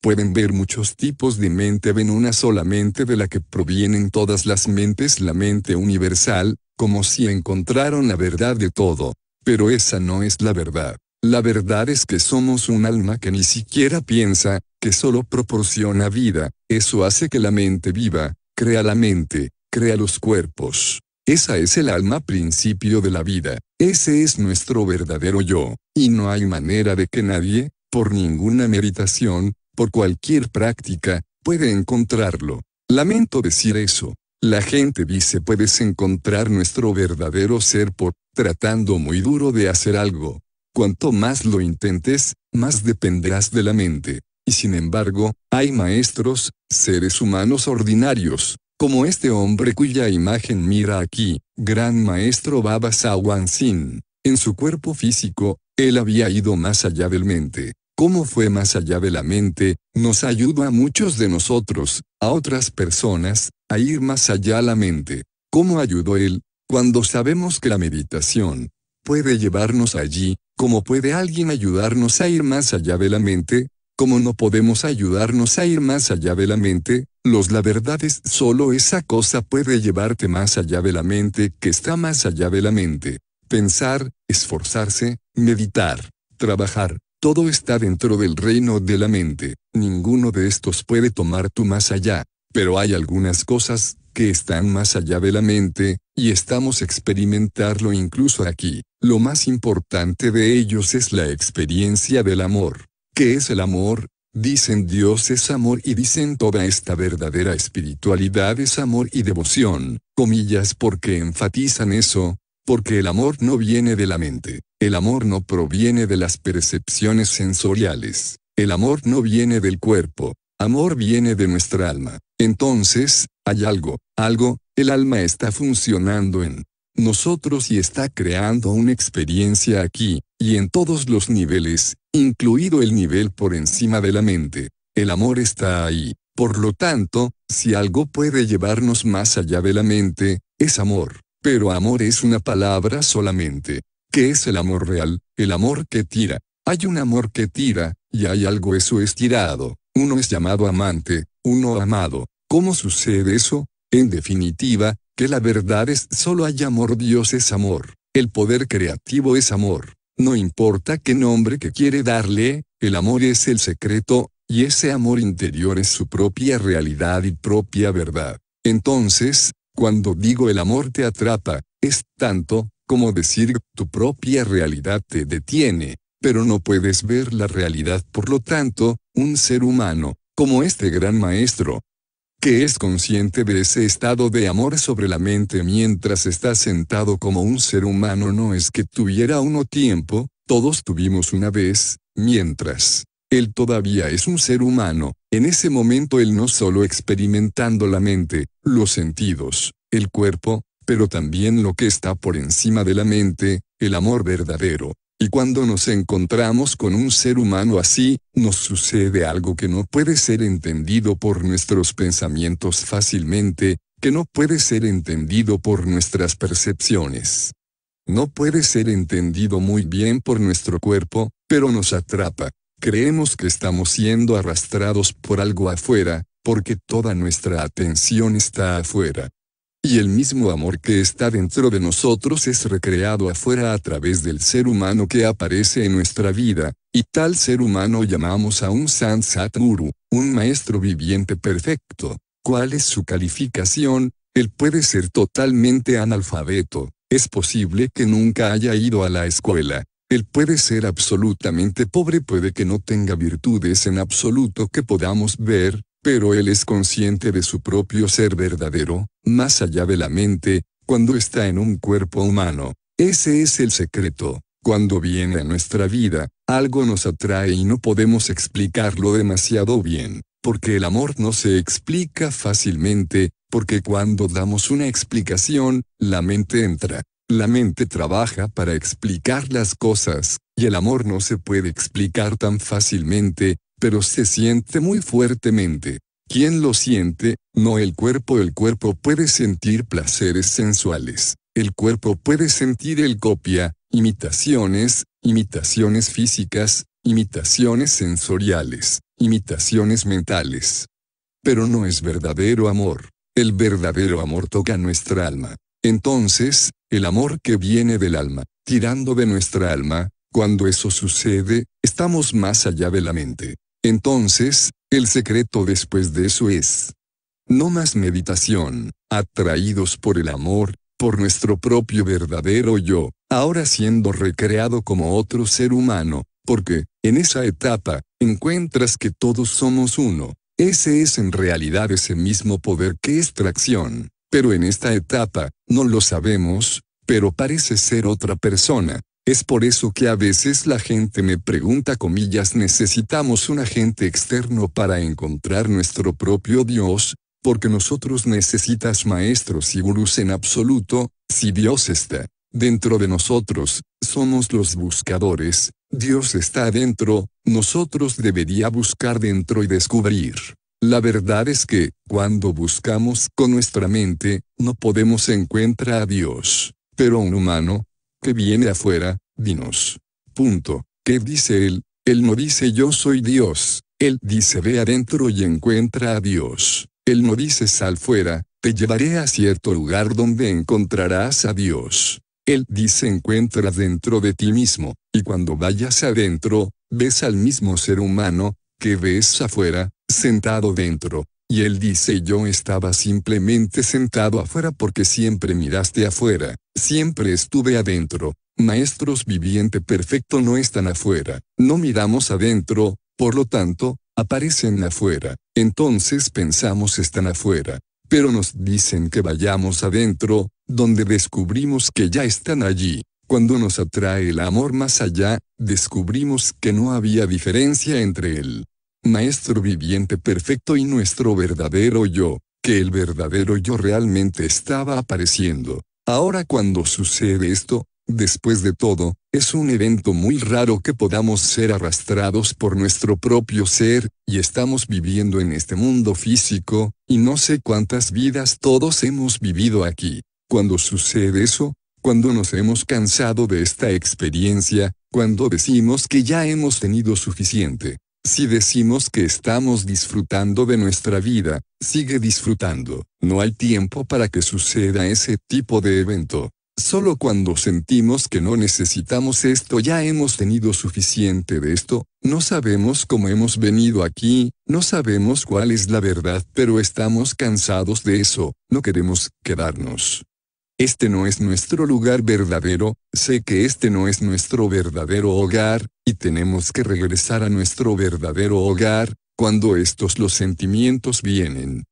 Pueden ver muchos tipos de mente, ven una sola mente de la que provienen todas las mentes, la mente universal, como si encontraron la verdad de todo. Pero esa no es la verdad. La verdad es que somos un alma que ni siquiera piensa, que solo proporciona vida, eso hace que la mente viva, crea la mente, crea los cuerpos. Esa es el alma principio de la vida, ese es nuestro verdadero yo, y no hay manera de que nadie, por ninguna meditación, por cualquier práctica, puede encontrarlo. Lamento decir eso, la gente dice puedes encontrar nuestro verdadero ser por tratando muy duro de hacer algo. Cuanto más lo intentes, más dependerás de la mente. Y sin embargo, hay maestros, seres humanos ordinarios, como este hombre cuya imagen mira aquí, gran maestro Baba Sawan Sin. En su cuerpo físico, él había ido más allá del mente cómo fue más allá de la mente, nos ayudó a muchos de nosotros, a otras personas, a ir más allá la mente. ¿Cómo ayudó él? Cuando sabemos que la meditación puede llevarnos allí, ¿cómo puede alguien ayudarnos a ir más allá de la mente? cómo no podemos ayudarnos a ir más allá de la mente, los la verdad es solo esa cosa puede llevarte más allá de la mente que está más allá de la mente. Pensar, esforzarse, meditar, trabajar, todo está dentro del reino de la mente, ninguno de estos puede tomar tú más allá, pero hay algunas cosas que están más allá de la mente, y estamos experimentarlo incluso aquí. Lo más importante de ellos es la experiencia del amor. ¿Qué es el amor? Dicen Dios es amor y dicen toda esta verdadera espiritualidad es amor y devoción, comillas porque enfatizan eso, porque el amor no viene de la mente, el amor no proviene de las percepciones sensoriales, el amor no viene del cuerpo, amor viene de nuestra alma. Entonces, hay algo, algo, el alma está funcionando en nosotros y está creando una experiencia aquí, y en todos los niveles, incluido el nivel por encima de la mente. El amor está ahí. Por lo tanto, si algo puede llevarnos más allá de la mente, es amor. Pero amor es una palabra solamente. ¿Qué es el amor real? El amor que tira. Hay un amor que tira, y hay algo eso es tirado, Uno es llamado amante, uno amado. ¿Cómo sucede eso? En definitiva, que la verdad es solo hay amor, Dios es amor. El poder creativo es amor. No importa qué nombre que quiere darle, el amor es el secreto, y ese amor interior es su propia realidad y propia verdad. Entonces, cuando digo el amor te atrapa, es tanto, como decir, tu propia realidad te detiene, pero no puedes ver la realidad. Por lo tanto, un ser humano, como este gran maestro, que es consciente de ese estado de amor sobre la mente mientras está sentado como un ser humano no es que tuviera uno tiempo, todos tuvimos una vez, mientras él todavía es un ser humano, en ese momento él no solo experimentando la mente, los sentidos, el cuerpo, pero también lo que está por encima de la mente, el amor verdadero. Y cuando nos encontramos con un ser humano así, nos sucede algo que no puede ser entendido por nuestros pensamientos fácilmente, que no puede ser entendido por nuestras percepciones. No puede ser entendido muy bien por nuestro cuerpo, pero nos atrapa, Creemos que estamos siendo arrastrados por algo afuera, porque toda nuestra atención está afuera. Y el mismo amor que está dentro de nosotros es recreado afuera a través del ser humano que aparece en nuestra vida, y tal ser humano llamamos a un Sansat Guru, un maestro viviente perfecto. ¿Cuál es su calificación? Él puede ser totalmente analfabeto, es posible que nunca haya ido a la escuela, él puede ser absolutamente pobre, puede que no tenga virtudes en absoluto que podamos ver, pero él es consciente de su propio ser verdadero, más allá de la mente, cuando está en un cuerpo humano. Ese es el secreto. Cuando viene a nuestra vida, algo nos atrae y no podemos explicarlo demasiado bien, porque el amor no se explica fácilmente, porque cuando damos una explicación, la mente entra. La mente trabaja para explicar las cosas, y el amor no se puede explicar tan fácilmente, pero se siente muy fuertemente. ¿Quién lo siente? No el cuerpo. El cuerpo puede sentir placeres sensuales. El cuerpo puede sentir el copia, imitaciones, imitaciones físicas, imitaciones sensoriales, imitaciones mentales. Pero no es verdadero amor. El verdadero amor toca nuestra alma. Entonces, el amor que viene del alma, tirando de nuestra alma, cuando eso sucede, estamos más allá de la mente. Entonces, el secreto después de eso es, no más meditación, atraídos por el amor, por nuestro propio verdadero yo, ahora siendo recreado como otro ser humano, porque, en esa etapa, encuentras que todos somos uno. Ese es en realidad ese mismo poder que es tracción pero en esta etapa, no lo sabemos, pero parece ser otra persona. Es por eso que a veces la gente me pregunta comillas necesitamos un agente externo para encontrar nuestro propio Dios, porque nosotros necesitas maestros y gurús en absoluto, si Dios está dentro de nosotros, somos los buscadores, Dios está adentro, nosotros debería buscar dentro y descubrir. La verdad es que, cuando buscamos con nuestra mente, no podemos encontrar a Dios, pero un humano, que viene afuera, dinos. Punto. ¿Qué dice él? Él no dice yo soy Dios, él dice ve adentro y encuentra a Dios. Él no dice sal fuera, te llevaré a cierto lugar donde encontrarás a Dios. Él dice encuentra dentro de ti mismo, y cuando vayas adentro, ves al mismo ser humano, que ves afuera, sentado dentro. Y él dice yo estaba simplemente sentado afuera porque siempre miraste afuera, siempre estuve adentro. Maestros viviente perfecto no están afuera, no miramos adentro, por lo tanto, aparecen afuera. Entonces pensamos están afuera, pero nos dicen que vayamos adentro, donde descubrimos que ya están allí. Cuando nos atrae el amor más allá, descubrimos que no había diferencia entre él Maestro viviente perfecto y nuestro verdadero yo, que el verdadero yo realmente estaba apareciendo. Ahora cuando sucede esto, después de todo, es un evento muy raro que podamos ser arrastrados por nuestro propio ser, y estamos viviendo en este mundo físico, y no sé cuántas vidas todos hemos vivido aquí. Cuando sucede eso, cuando nos hemos cansado de esta experiencia, cuando decimos que ya hemos tenido suficiente, si decimos que estamos disfrutando de nuestra vida, sigue disfrutando, no hay tiempo para que suceda ese tipo de evento. Solo cuando sentimos que no necesitamos esto ya hemos tenido suficiente de esto, no sabemos cómo hemos venido aquí, no sabemos cuál es la verdad, pero estamos cansados de eso, no queremos quedarnos. Este no es nuestro lugar verdadero, sé que este no es nuestro verdadero hogar, y tenemos que regresar a nuestro verdadero hogar, cuando estos los sentimientos vienen.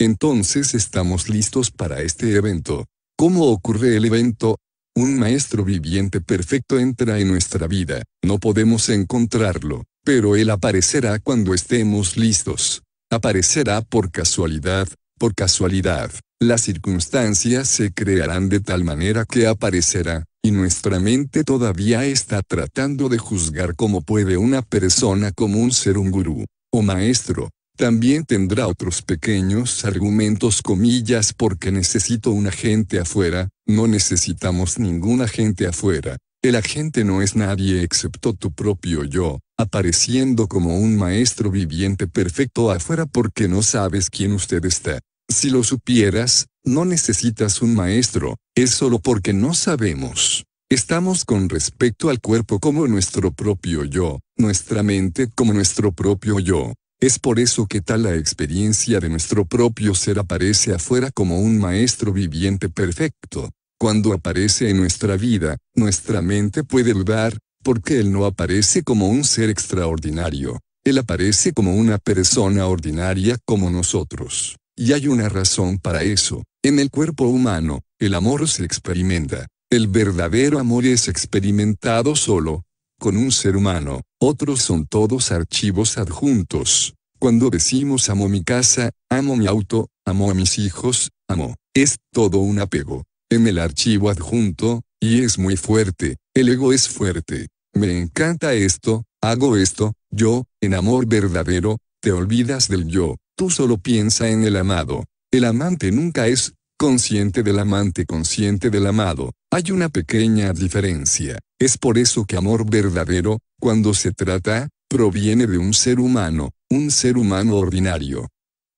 Entonces estamos listos para este evento. ¿Cómo ocurre el evento? Un maestro viviente perfecto entra en nuestra vida, no podemos encontrarlo, pero él aparecerá cuando estemos listos. Aparecerá por casualidad, por casualidad. Las circunstancias se crearán de tal manera que aparecerá, y nuestra mente todavía está tratando de juzgar cómo puede una persona común ser un gurú o maestro. También tendrá otros pequeños argumentos comillas porque necesito un agente afuera, no necesitamos ningún agente afuera. El agente no es nadie excepto tu propio yo, apareciendo como un maestro viviente perfecto afuera porque no sabes quién usted está. Si lo supieras, no necesitas un maestro, es solo porque no sabemos. Estamos con respecto al cuerpo como nuestro propio yo, nuestra mente como nuestro propio yo. Es por eso que tal la experiencia de nuestro propio ser aparece afuera como un maestro viviente perfecto. Cuando aparece en nuestra vida, nuestra mente puede dudar, porque Él no aparece como un ser extraordinario, Él aparece como una persona ordinaria como nosotros. Y hay una razón para eso. En el cuerpo humano, el amor se experimenta. El verdadero amor es experimentado solo, con un ser humano. Otros son todos archivos adjuntos. Cuando decimos amo mi casa, amo mi auto, amo a mis hijos, amo, es todo un apego. En el archivo adjunto, y es muy fuerte, el ego es fuerte me encanta esto, hago esto, yo, en amor verdadero, te olvidas del yo, tú solo piensa en el amado. El amante nunca es consciente del amante consciente del amado. Hay una pequeña diferencia. Es por eso que amor verdadero, cuando se trata, proviene de un ser humano, un ser humano ordinario.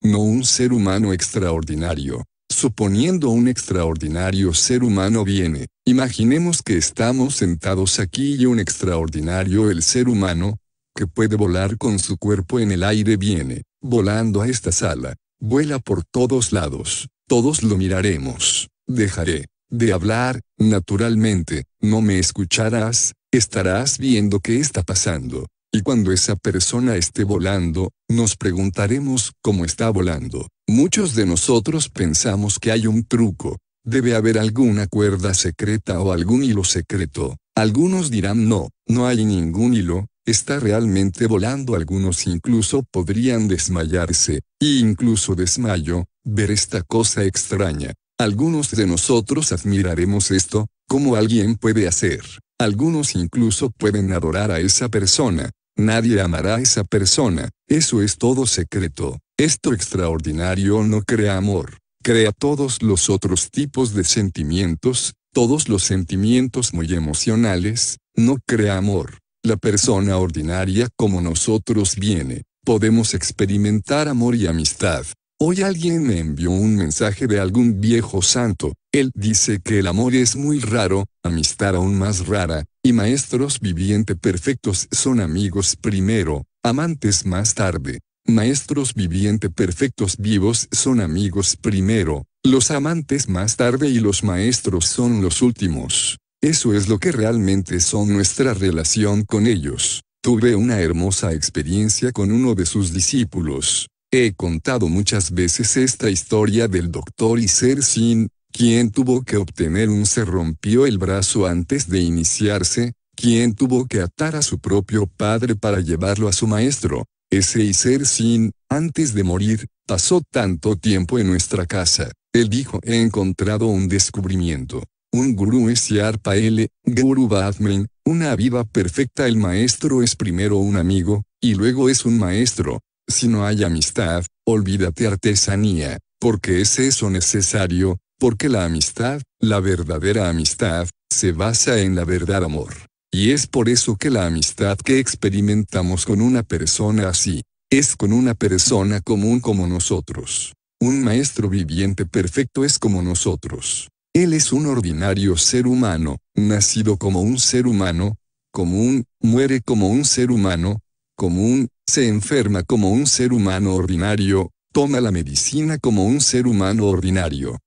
No un ser humano extraordinario. Suponiendo un extraordinario ser humano viene, imaginemos que estamos sentados aquí y un extraordinario el ser humano, que puede volar con su cuerpo en el aire viene, volando a esta sala, vuela por todos lados, todos lo miraremos, dejaré de hablar, naturalmente, no me escucharás, estarás viendo qué está pasando, y cuando esa persona esté volando, nos preguntaremos cómo está volando. Muchos de nosotros pensamos que hay un truco. Debe haber alguna cuerda secreta o algún hilo secreto. Algunos dirán no, no hay ningún hilo, está realmente volando. Algunos incluso podrían desmayarse, y e incluso desmayo, ver esta cosa extraña. Algunos de nosotros admiraremos esto, como alguien puede hacer. Algunos incluso pueden adorar a esa persona, Nadie amará a esa persona, eso es todo secreto. Esto extraordinario no crea amor, crea todos los otros tipos de sentimientos, todos los sentimientos muy emocionales, no crea amor. La persona ordinaria como nosotros viene, podemos experimentar amor y amistad, Hoy alguien me envió un mensaje de algún viejo santo, él dice que el amor es muy raro, amistad aún más rara, y maestros viviente perfectos son amigos primero, amantes más tarde. Maestros viviente perfectos vivos son amigos primero, los amantes más tarde y los maestros son los últimos. Eso es lo que realmente son nuestra relación con ellos. Tuve una hermosa experiencia con uno de sus discípulos. He contado muchas veces esta historia del doctor Iser Sin, quien tuvo que obtener un se rompió el brazo antes de iniciarse, quien tuvo que atar a su propio padre para llevarlo a su maestro. Ese Iser Sin, antes de morir, pasó tanto tiempo en nuestra casa. Él dijo, he encontrado un descubrimiento. Un gurú es Yarpa L, Guru Batman, una viva perfecta. El maestro es primero un amigo, y luego es un maestro, si no hay amistad, olvídate artesanía, porque es eso necesario, porque la amistad, la verdadera amistad, se basa en la verdad amor. Y es por eso que la amistad que experimentamos con una persona así, es con una persona común como nosotros. Un maestro viviente perfecto es como nosotros. Él es un ordinario ser humano, nacido como un ser humano, común, muere como un ser humano, común, se enferma como un ser humano ordinario, toma la medicina como un ser humano ordinario.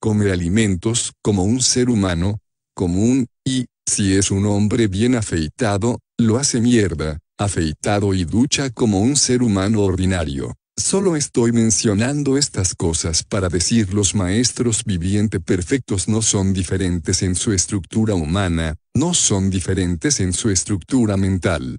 Come alimentos como un ser humano, común, y, si es un hombre bien afeitado, lo hace mierda, afeitado y ducha como un ser humano ordinario. Solo estoy mencionando estas cosas para decir los maestros viviente perfectos no son diferentes en su estructura humana, no son diferentes en su estructura mental,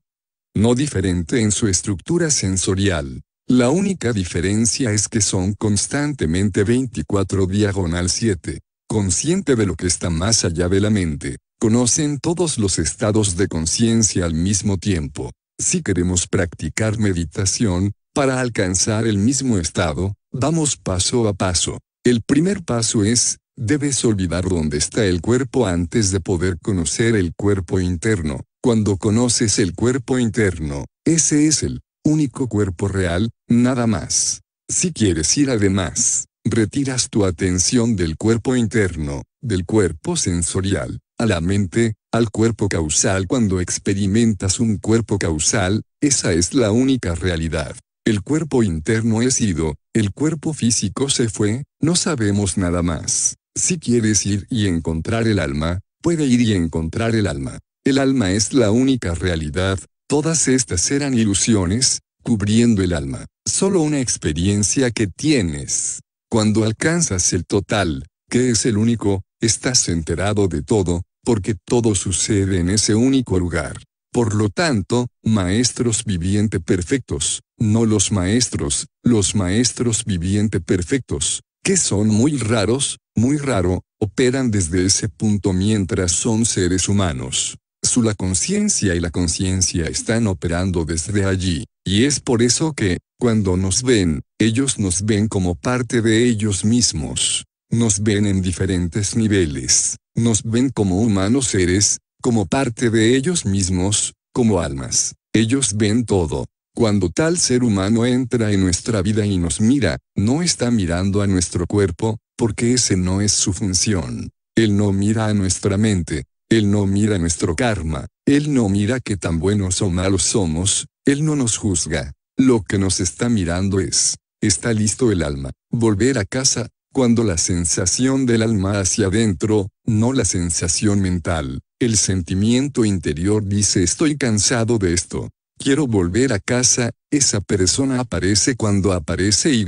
no diferente en su estructura sensorial. La única diferencia es que son constantemente 24 diagonal 7. Consciente de lo que está más allá de la mente, conocen todos los estados de conciencia al mismo tiempo. Si queremos practicar meditación, para alcanzar el mismo estado, vamos paso a paso. El primer paso es, debes olvidar dónde está el cuerpo antes de poder conocer el cuerpo interno. Cuando conoces el cuerpo interno, ese es el único cuerpo real, nada más. Si quieres ir además, retiras tu atención del cuerpo interno, del cuerpo sensorial, a la mente, al cuerpo causal. Cuando experimentas un cuerpo causal, esa es la única realidad. El cuerpo interno es ido, el cuerpo físico se fue, no sabemos nada más. Si quieres ir y encontrar el alma, puede ir y encontrar el alma. El alma es la única realidad, todas estas eran ilusiones, cubriendo el alma, solo una experiencia que tienes. Cuando alcanzas el total, que es el único, estás enterado de todo, porque todo sucede en ese único lugar. Por lo tanto, maestros viviente perfectos, no los maestros, los maestros viviente perfectos, que son muy raros, muy raro, operan desde ese punto mientras son seres humanos la conciencia y la conciencia están operando desde allí, y es por eso que, cuando nos ven, ellos nos ven como parte de ellos mismos. Nos ven en diferentes niveles, nos ven como humanos seres, como parte de ellos mismos, como almas. Ellos ven todo. Cuando tal ser humano entra en nuestra vida y nos mira, no está mirando a nuestro cuerpo, porque ese no es su función. Él no mira a nuestra mente, él no mira nuestro karma, Él no mira qué tan buenos o malos somos, Él no nos juzga. Lo que nos está mirando es, está listo el alma, volver a casa, cuando la sensación del alma hacia adentro, no la sensación mental, el sentimiento interior dice estoy cansado de esto, quiero volver a casa, esa persona aparece cuando aparece Y,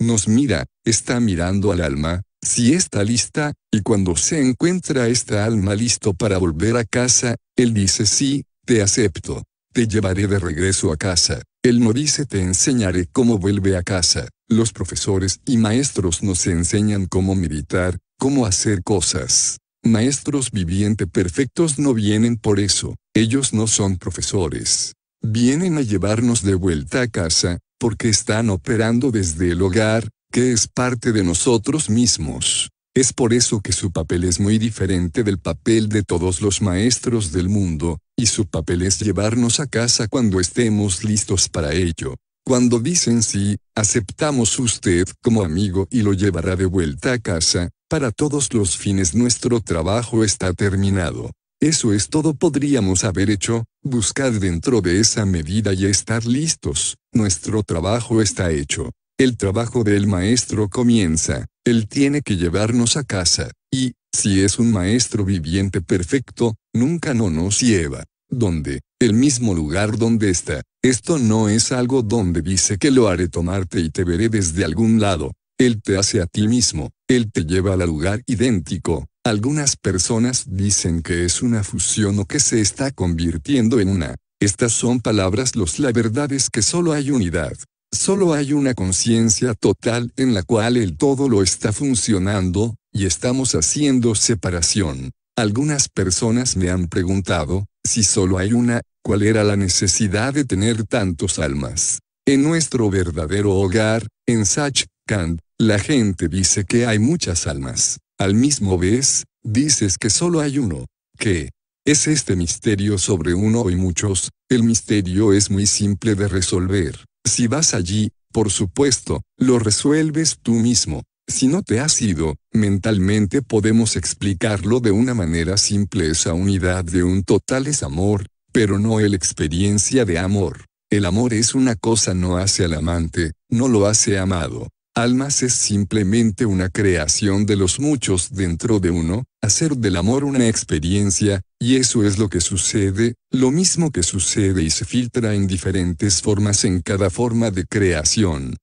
nos mira, está mirando al alma, si está lista, y cuando se encuentra esta alma listo para volver a casa, él dice sí, te acepto, te llevaré de regreso a casa. Él no dice te enseñaré cómo vuelve a casa. Los profesores y maestros nos enseñan cómo meditar, cómo hacer cosas. Maestros viviente perfectos no vienen por eso, ellos no son profesores. Vienen a llevarnos de vuelta a casa, porque están operando desde el hogar, que es parte de nosotros mismos. Es por eso que su papel es muy diferente del papel de todos los maestros del mundo, y su papel es llevarnos a casa cuando estemos listos para ello. Cuando dicen sí, aceptamos usted como amigo y lo llevará de vuelta a casa, para todos los fines nuestro trabajo está terminado. Eso es todo podríamos haber hecho, buscar dentro de esa medida y estar listos, nuestro trabajo está hecho. El trabajo del maestro comienza. Él tiene que llevarnos a casa, y, si es un maestro viviente perfecto, nunca no nos lleva. donde, El mismo lugar donde está. Esto no es algo donde dice que lo haré tomarte y te veré desde algún lado. Él te hace a ti mismo, Él te lleva al lugar idéntico. Algunas personas dicen que es una fusión o que se está convirtiendo en una. Estas son palabras los la verdad es que solo hay unidad. Solo hay una conciencia total en la cual el todo lo está funcionando, y estamos haciendo separación. Algunas personas me han preguntado, si solo hay una, ¿cuál era la necesidad de tener tantos almas? En nuestro verdadero hogar, en Sachkant, la gente dice que hay muchas almas. Al mismo vez, dices que solo hay uno. ¿Qué? Es este misterio sobre uno y muchos, el misterio es muy simple de resolver. Si vas allí, por supuesto, lo resuelves tú mismo. Si no te has ido, mentalmente podemos explicarlo de una manera simple. Esa unidad de un total es amor, pero no el experiencia de amor. El amor es una cosa no hace al amante, no lo hace amado almas es simplemente una creación de los muchos dentro de uno, hacer del amor una experiencia, y eso es lo que sucede, lo mismo que sucede y se filtra en diferentes formas en cada forma de creación.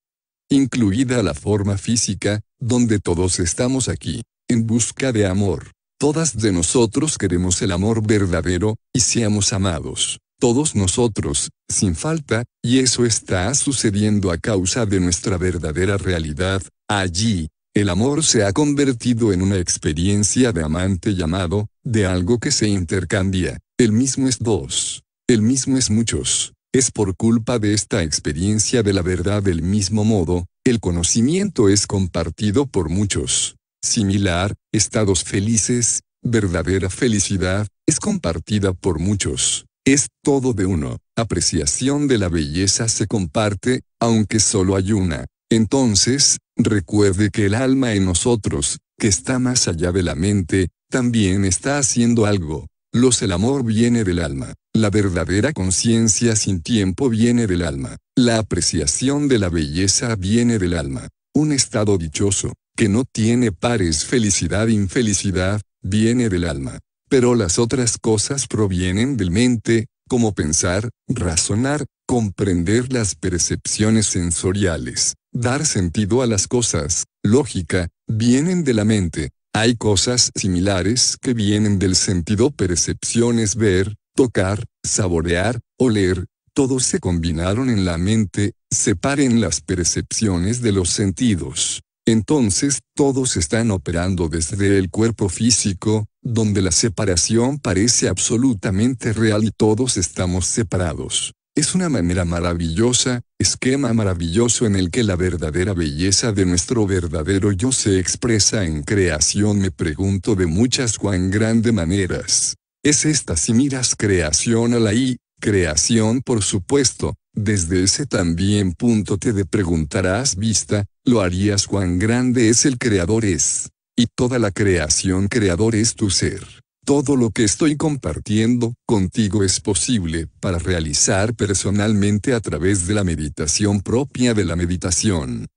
Incluida la forma física, donde todos estamos aquí, en busca de amor. Todas de nosotros queremos el amor verdadero, y seamos amados todos nosotros, sin falta, y eso está sucediendo a causa de nuestra verdadera realidad, allí, el amor se ha convertido en una experiencia de amante llamado, de algo que se intercambia, el mismo es dos, el mismo es muchos, es por culpa de esta experiencia de la verdad del mismo modo, el conocimiento es compartido por muchos. Similar, estados felices, verdadera felicidad, es compartida por muchos. Es todo de uno. Apreciación de la belleza se comparte, aunque solo hay una. Entonces, recuerde que el alma en nosotros, que está más allá de la mente, también está haciendo algo. Los el amor viene del alma. La verdadera conciencia sin tiempo viene del alma. La apreciación de la belleza viene del alma. Un estado dichoso, que no tiene pares felicidad-infelicidad, viene del alma pero las otras cosas provienen del mente, como pensar, razonar, comprender las percepciones sensoriales, dar sentido a las cosas, lógica, vienen de la mente. Hay cosas similares que vienen del sentido percepciones ver, tocar, saborear, oler, todos se combinaron en la mente, separen las percepciones de los sentidos. Entonces todos están operando desde el cuerpo físico, donde la separación parece absolutamente real y todos estamos separados. Es una manera maravillosa, esquema maravilloso en el que la verdadera belleza de nuestro verdadero yo se expresa en creación, me pregunto de muchas cuán grande maneras. Es esta si miras creación a la I, creación por supuesto, desde ese también punto te de preguntarás vista, lo harías cuán grande es el creador es. Y toda la creación creador es tu ser. Todo lo que estoy compartiendo contigo es posible para realizar personalmente a través de la meditación propia de la meditación.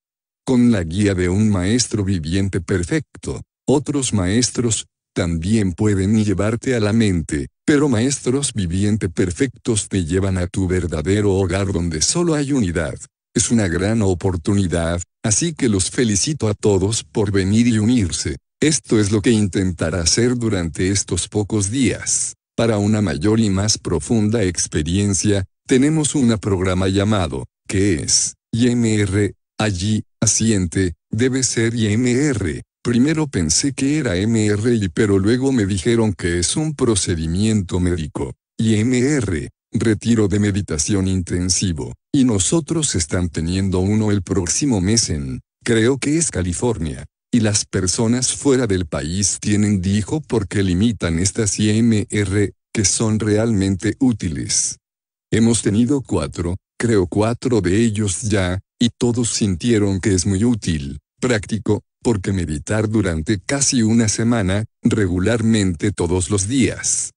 Con la guía de un maestro viviente perfecto, otros maestros también pueden llevarte a la mente, pero maestros viviente perfectos te llevan a tu verdadero hogar donde solo hay unidad. Es una gran oportunidad Así que los felicito a todos por venir y unirse. Esto es lo que intentará hacer durante estos pocos días. Para una mayor y más profunda experiencia, tenemos un programa llamado, que es, IMR, allí, asiente, debe ser IMR. Primero pensé que era MRI pero luego me dijeron que es un procedimiento médico. IMR, retiro de meditación intensivo, y nosotros están teniendo uno el próximo mes en, creo que es California. Y las personas fuera del país tienen dijo porque limitan estas IMR, que son realmente útiles. Hemos tenido cuatro, creo cuatro de ellos ya, y todos sintieron que es muy útil, práctico, porque meditar durante casi una semana, regularmente todos los días,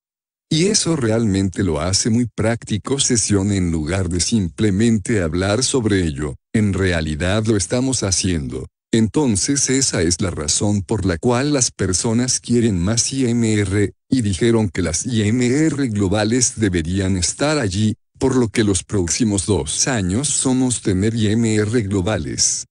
y eso realmente lo hace muy práctico sesión en lugar de simplemente hablar sobre ello, en realidad lo estamos haciendo. Entonces esa es la razón por la cual las personas quieren más IMR, y dijeron que las IMR globales deberían estar allí, por lo que los próximos dos años somos tener IMR globales.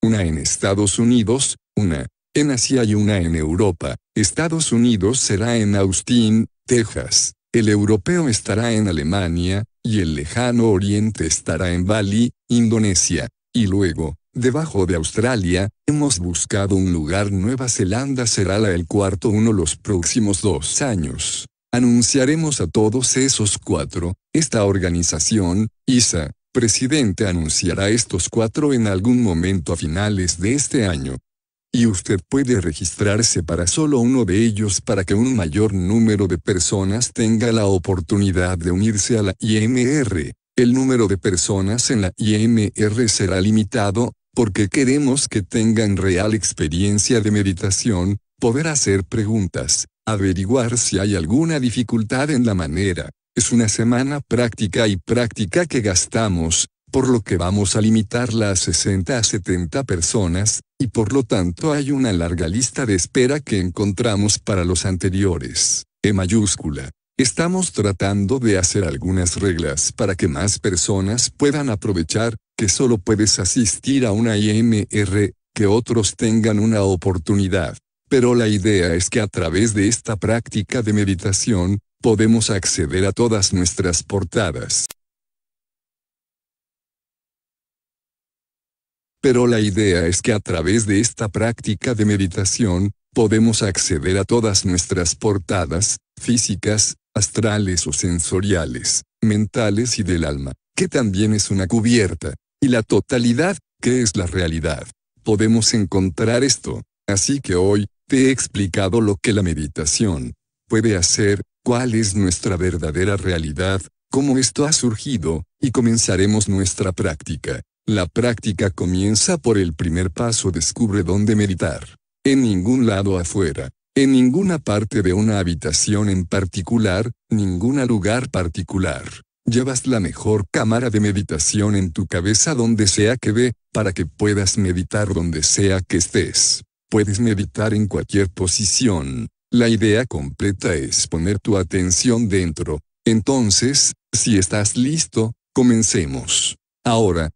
Una en Estados Unidos, una en Asia y una en Europa. Estados Unidos será en Austin, Texas, el europeo estará en Alemania, y el lejano oriente estará en Bali, Indonesia, y luego, debajo de Australia, hemos buscado un lugar Nueva Zelanda será la el cuarto uno los próximos dos años. Anunciaremos a todos esos cuatro, esta organización, ISA, presidente anunciará estos cuatro en algún momento a finales de este año y usted puede registrarse para solo uno de ellos para que un mayor número de personas tenga la oportunidad de unirse a la IMR. El número de personas en la IMR será limitado, porque queremos que tengan real experiencia de meditación, poder hacer preguntas, averiguar si hay alguna dificultad en la manera. Es una semana práctica y práctica que gastamos, por lo que vamos a limitarla a 60 a 70 personas, y por lo tanto hay una larga lista de espera que encontramos para los anteriores. E mayúscula. Estamos tratando de hacer algunas reglas para que más personas puedan aprovechar, que solo puedes asistir a una IMR, que otros tengan una oportunidad. Pero la idea es que a través de esta práctica de meditación, podemos acceder a todas nuestras portadas. pero la idea es que a través de esta práctica de meditación, podemos acceder a todas nuestras portadas, físicas, astrales o sensoriales, mentales y del alma, que también es una cubierta, y la totalidad, que es la realidad. Podemos encontrar esto, así que hoy, te he explicado lo que la meditación puede hacer, cuál es nuestra verdadera realidad, cómo esto ha surgido, y comenzaremos nuestra práctica. La práctica comienza por el primer paso, descubre dónde meditar. En ningún lado afuera, en ninguna parte de una habitación en particular, ningún lugar particular. Llevas la mejor cámara de meditación en tu cabeza donde sea que ve, para que puedas meditar donde sea que estés. Puedes meditar en cualquier posición. La idea completa es poner tu atención dentro. Entonces, si estás listo, comencemos. Ahora,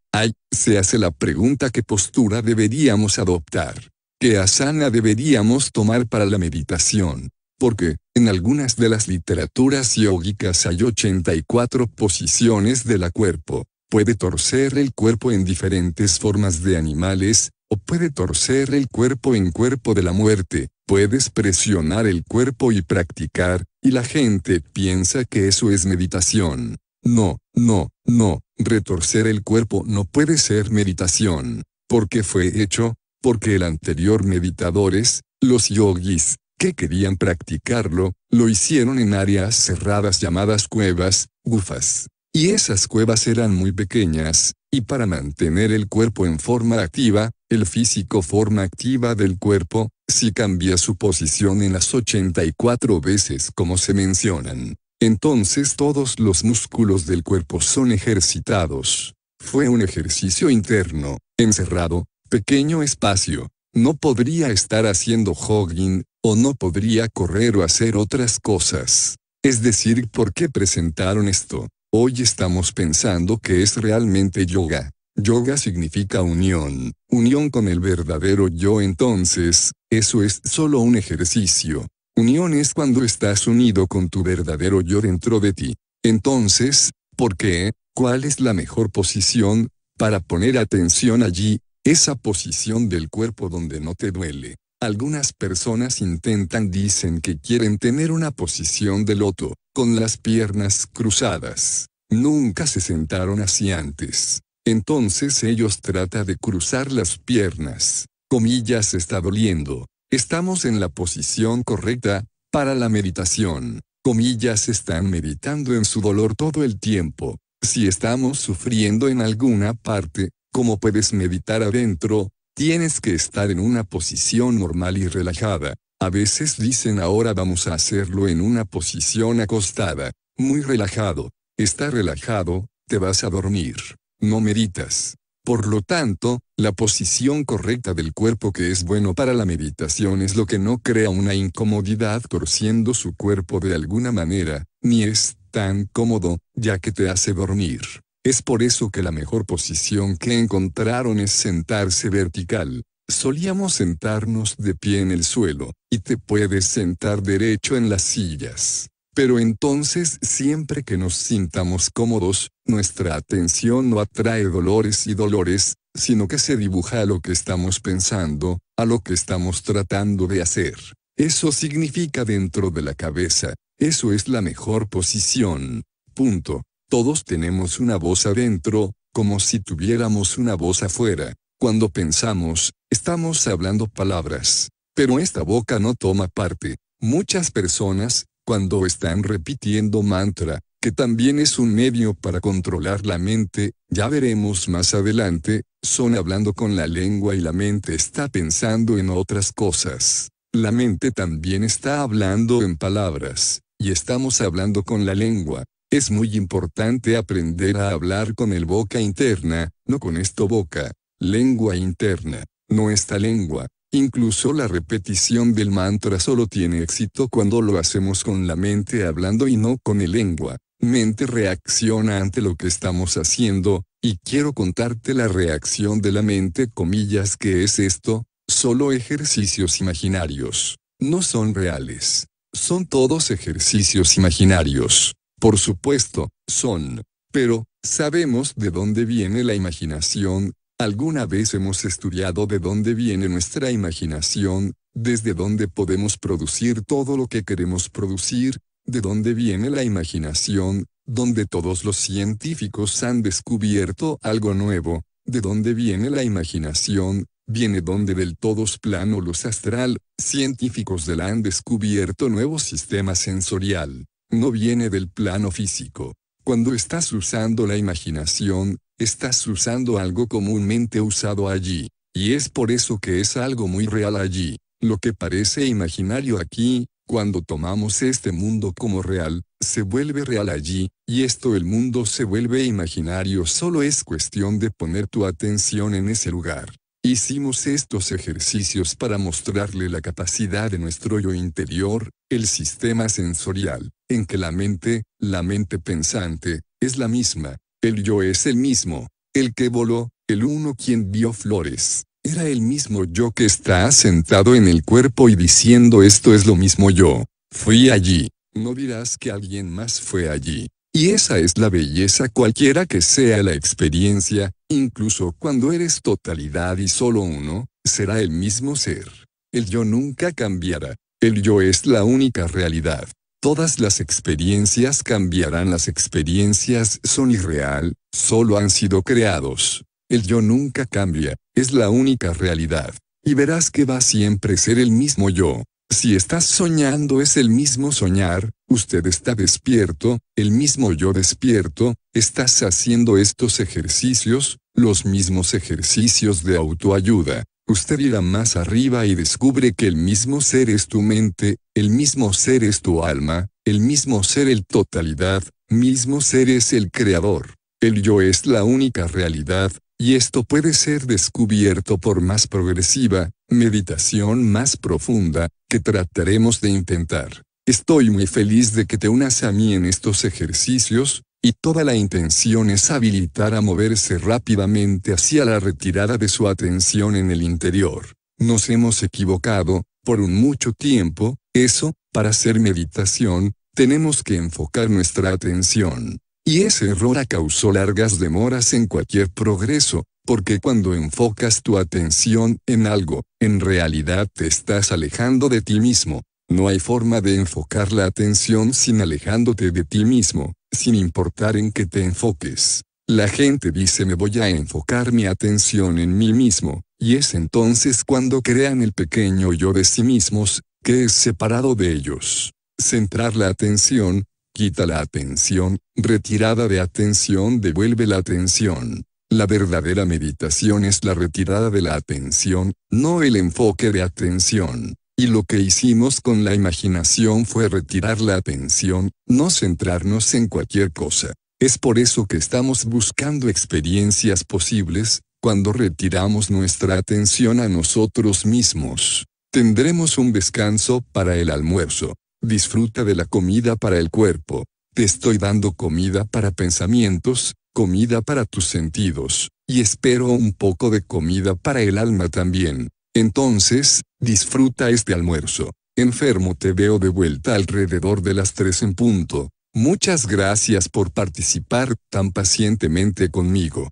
se hace la pregunta qué postura deberíamos adoptar, qué asana deberíamos tomar para la meditación, porque, en algunas de las literaturas yógicas hay 84 posiciones de la cuerpo, puede torcer el cuerpo en diferentes formas de animales, o puede torcer el cuerpo en cuerpo de la muerte, puedes presionar el cuerpo y practicar, y la gente piensa que eso es meditación. No, no, no, retorcer el cuerpo no puede ser meditación, porque fue hecho, porque el anterior meditadores, los yogis, que querían practicarlo, lo hicieron en áreas cerradas llamadas cuevas, gufas. Y esas cuevas eran muy pequeñas, y para mantener el cuerpo en forma activa, el físico forma activa del cuerpo, si cambia su posición en las 84 veces como se mencionan, entonces todos los músculos del cuerpo son ejercitados. Fue un ejercicio interno, encerrado, pequeño espacio. No podría estar haciendo jogging, o no podría correr o hacer otras cosas. Es decir, ¿por qué presentaron esto? Hoy estamos pensando que es realmente yoga. Yoga significa unión, unión con el verdadero yo entonces, eso es solo un ejercicio, Unión es cuando estás unido con tu verdadero yo dentro de ti. Entonces, ¿por qué? ¿Cuál es la mejor posición para poner atención allí? Esa posición del cuerpo donde no te duele. Algunas personas intentan dicen que quieren tener una posición de loto, con las piernas cruzadas. Nunca se sentaron así antes. Entonces ellos trata de cruzar las piernas. Comillas está doliendo, Estamos en la posición correcta para la meditación. Comillas están meditando en su dolor todo el tiempo. Si estamos sufriendo en alguna parte, como puedes meditar adentro, tienes que estar en una posición normal y relajada. A veces dicen ahora vamos a hacerlo en una posición acostada, muy relajado. Está relajado, te vas a dormir. No meditas. Por lo tanto, la posición correcta del cuerpo que es bueno para la meditación es lo que no crea una incomodidad torciendo su cuerpo de alguna manera, ni es tan cómodo, ya que te hace dormir. Es por eso que la mejor posición que encontraron es sentarse vertical. Solíamos sentarnos de pie en el suelo, y te puedes sentar derecho en las sillas. Pero entonces siempre que nos sintamos cómodos, nuestra atención no atrae dolores y dolores, sino que se dibuja a lo que estamos pensando, a lo que estamos tratando de hacer. Eso significa dentro de la cabeza, eso es la mejor posición. Punto. Todos tenemos una voz adentro, como si tuviéramos una voz afuera. Cuando pensamos, estamos hablando palabras. Pero esta boca no toma parte. Muchas personas, cuando están repitiendo mantra, que también es un medio para controlar la mente, ya veremos más adelante, son hablando con la lengua y la mente está pensando en otras cosas. La mente también está hablando en palabras, y estamos hablando con la lengua. Es muy importante aprender a hablar con el boca interna, no con esto boca, lengua interna, no esta lengua, Incluso la repetición del mantra solo tiene éxito cuando lo hacemos con la mente hablando y no con el lengua. Mente reacciona ante lo que estamos haciendo, y quiero contarte la reacción de la mente comillas que es esto, solo ejercicios imaginarios. No son reales. Son todos ejercicios imaginarios. Por supuesto, son. Pero, sabemos de dónde viene la imaginación, Alguna vez hemos estudiado de dónde viene nuestra imaginación, desde dónde podemos producir todo lo que queremos producir, de dónde viene la imaginación, donde todos los científicos han descubierto algo nuevo, de dónde viene la imaginación, viene donde del todos plano luz astral, científicos de la han descubierto nuevo sistema sensorial, no viene del plano físico, cuando estás usando la imaginación, estás usando algo comúnmente usado allí, y es por eso que es algo muy real allí. Lo que parece imaginario aquí, cuando tomamos este mundo como real, se vuelve real allí, y esto el mundo se vuelve imaginario solo es cuestión de poner tu atención en ese lugar. Hicimos estos ejercicios para mostrarle la capacidad de nuestro yo interior, el sistema sensorial, en que la mente, la mente pensante, es la misma, el yo es el mismo, el que voló, el uno quien vio flores, era el mismo yo que está sentado en el cuerpo y diciendo esto es lo mismo yo, fui allí, no dirás que alguien más fue allí. Y esa es la belleza cualquiera que sea la experiencia, incluso cuando eres totalidad y solo uno, será el mismo ser. El yo nunca cambiará, el yo es la única realidad. Todas las experiencias cambiarán, las experiencias son irreal, solo han sido creados. El yo nunca cambia, es la única realidad, y verás que va siempre ser el mismo yo, si estás soñando es el mismo soñar, usted está despierto, el mismo yo despierto, estás haciendo estos ejercicios, los mismos ejercicios de autoayuda. Usted irá más arriba y descubre que el mismo ser es tu mente, el mismo ser es tu alma, el mismo ser el totalidad, mismo ser es el creador. El yo es la única realidad, y esto puede ser descubierto por más progresiva, meditación más profunda, que trataremos de intentar. Estoy muy feliz de que te unas a mí en estos ejercicios, y toda la intención es habilitar a moverse rápidamente hacia la retirada de su atención en el interior. Nos hemos equivocado, por un mucho tiempo, eso, para hacer meditación, tenemos que enfocar nuestra atención. Y ese error causó largas demoras en cualquier progreso, porque cuando enfocas tu atención en algo, en realidad te estás alejando de ti mismo. No hay forma de enfocar la atención sin alejándote de ti mismo, sin importar en qué te enfoques. La gente dice me voy a enfocar mi atención en mí mismo, y es entonces cuando crean el pequeño yo de sí mismos, que es separado de ellos. Centrar la atención, quita la atención, retirada de atención devuelve la atención. La verdadera meditación es la retirada de la atención, no el enfoque de atención. Y lo que hicimos con la imaginación fue retirar la atención, no centrarnos en cualquier cosa. Es por eso que estamos buscando experiencias posibles, cuando retiramos nuestra atención a nosotros mismos. Tendremos un descanso para el almuerzo. Disfruta de la comida para el cuerpo. Te estoy dando comida para pensamientos, comida para tus sentidos, y espero un poco de comida para el alma también. Entonces, disfruta este almuerzo. Enfermo te veo de vuelta alrededor de las tres en punto. Muchas gracias por participar tan pacientemente conmigo.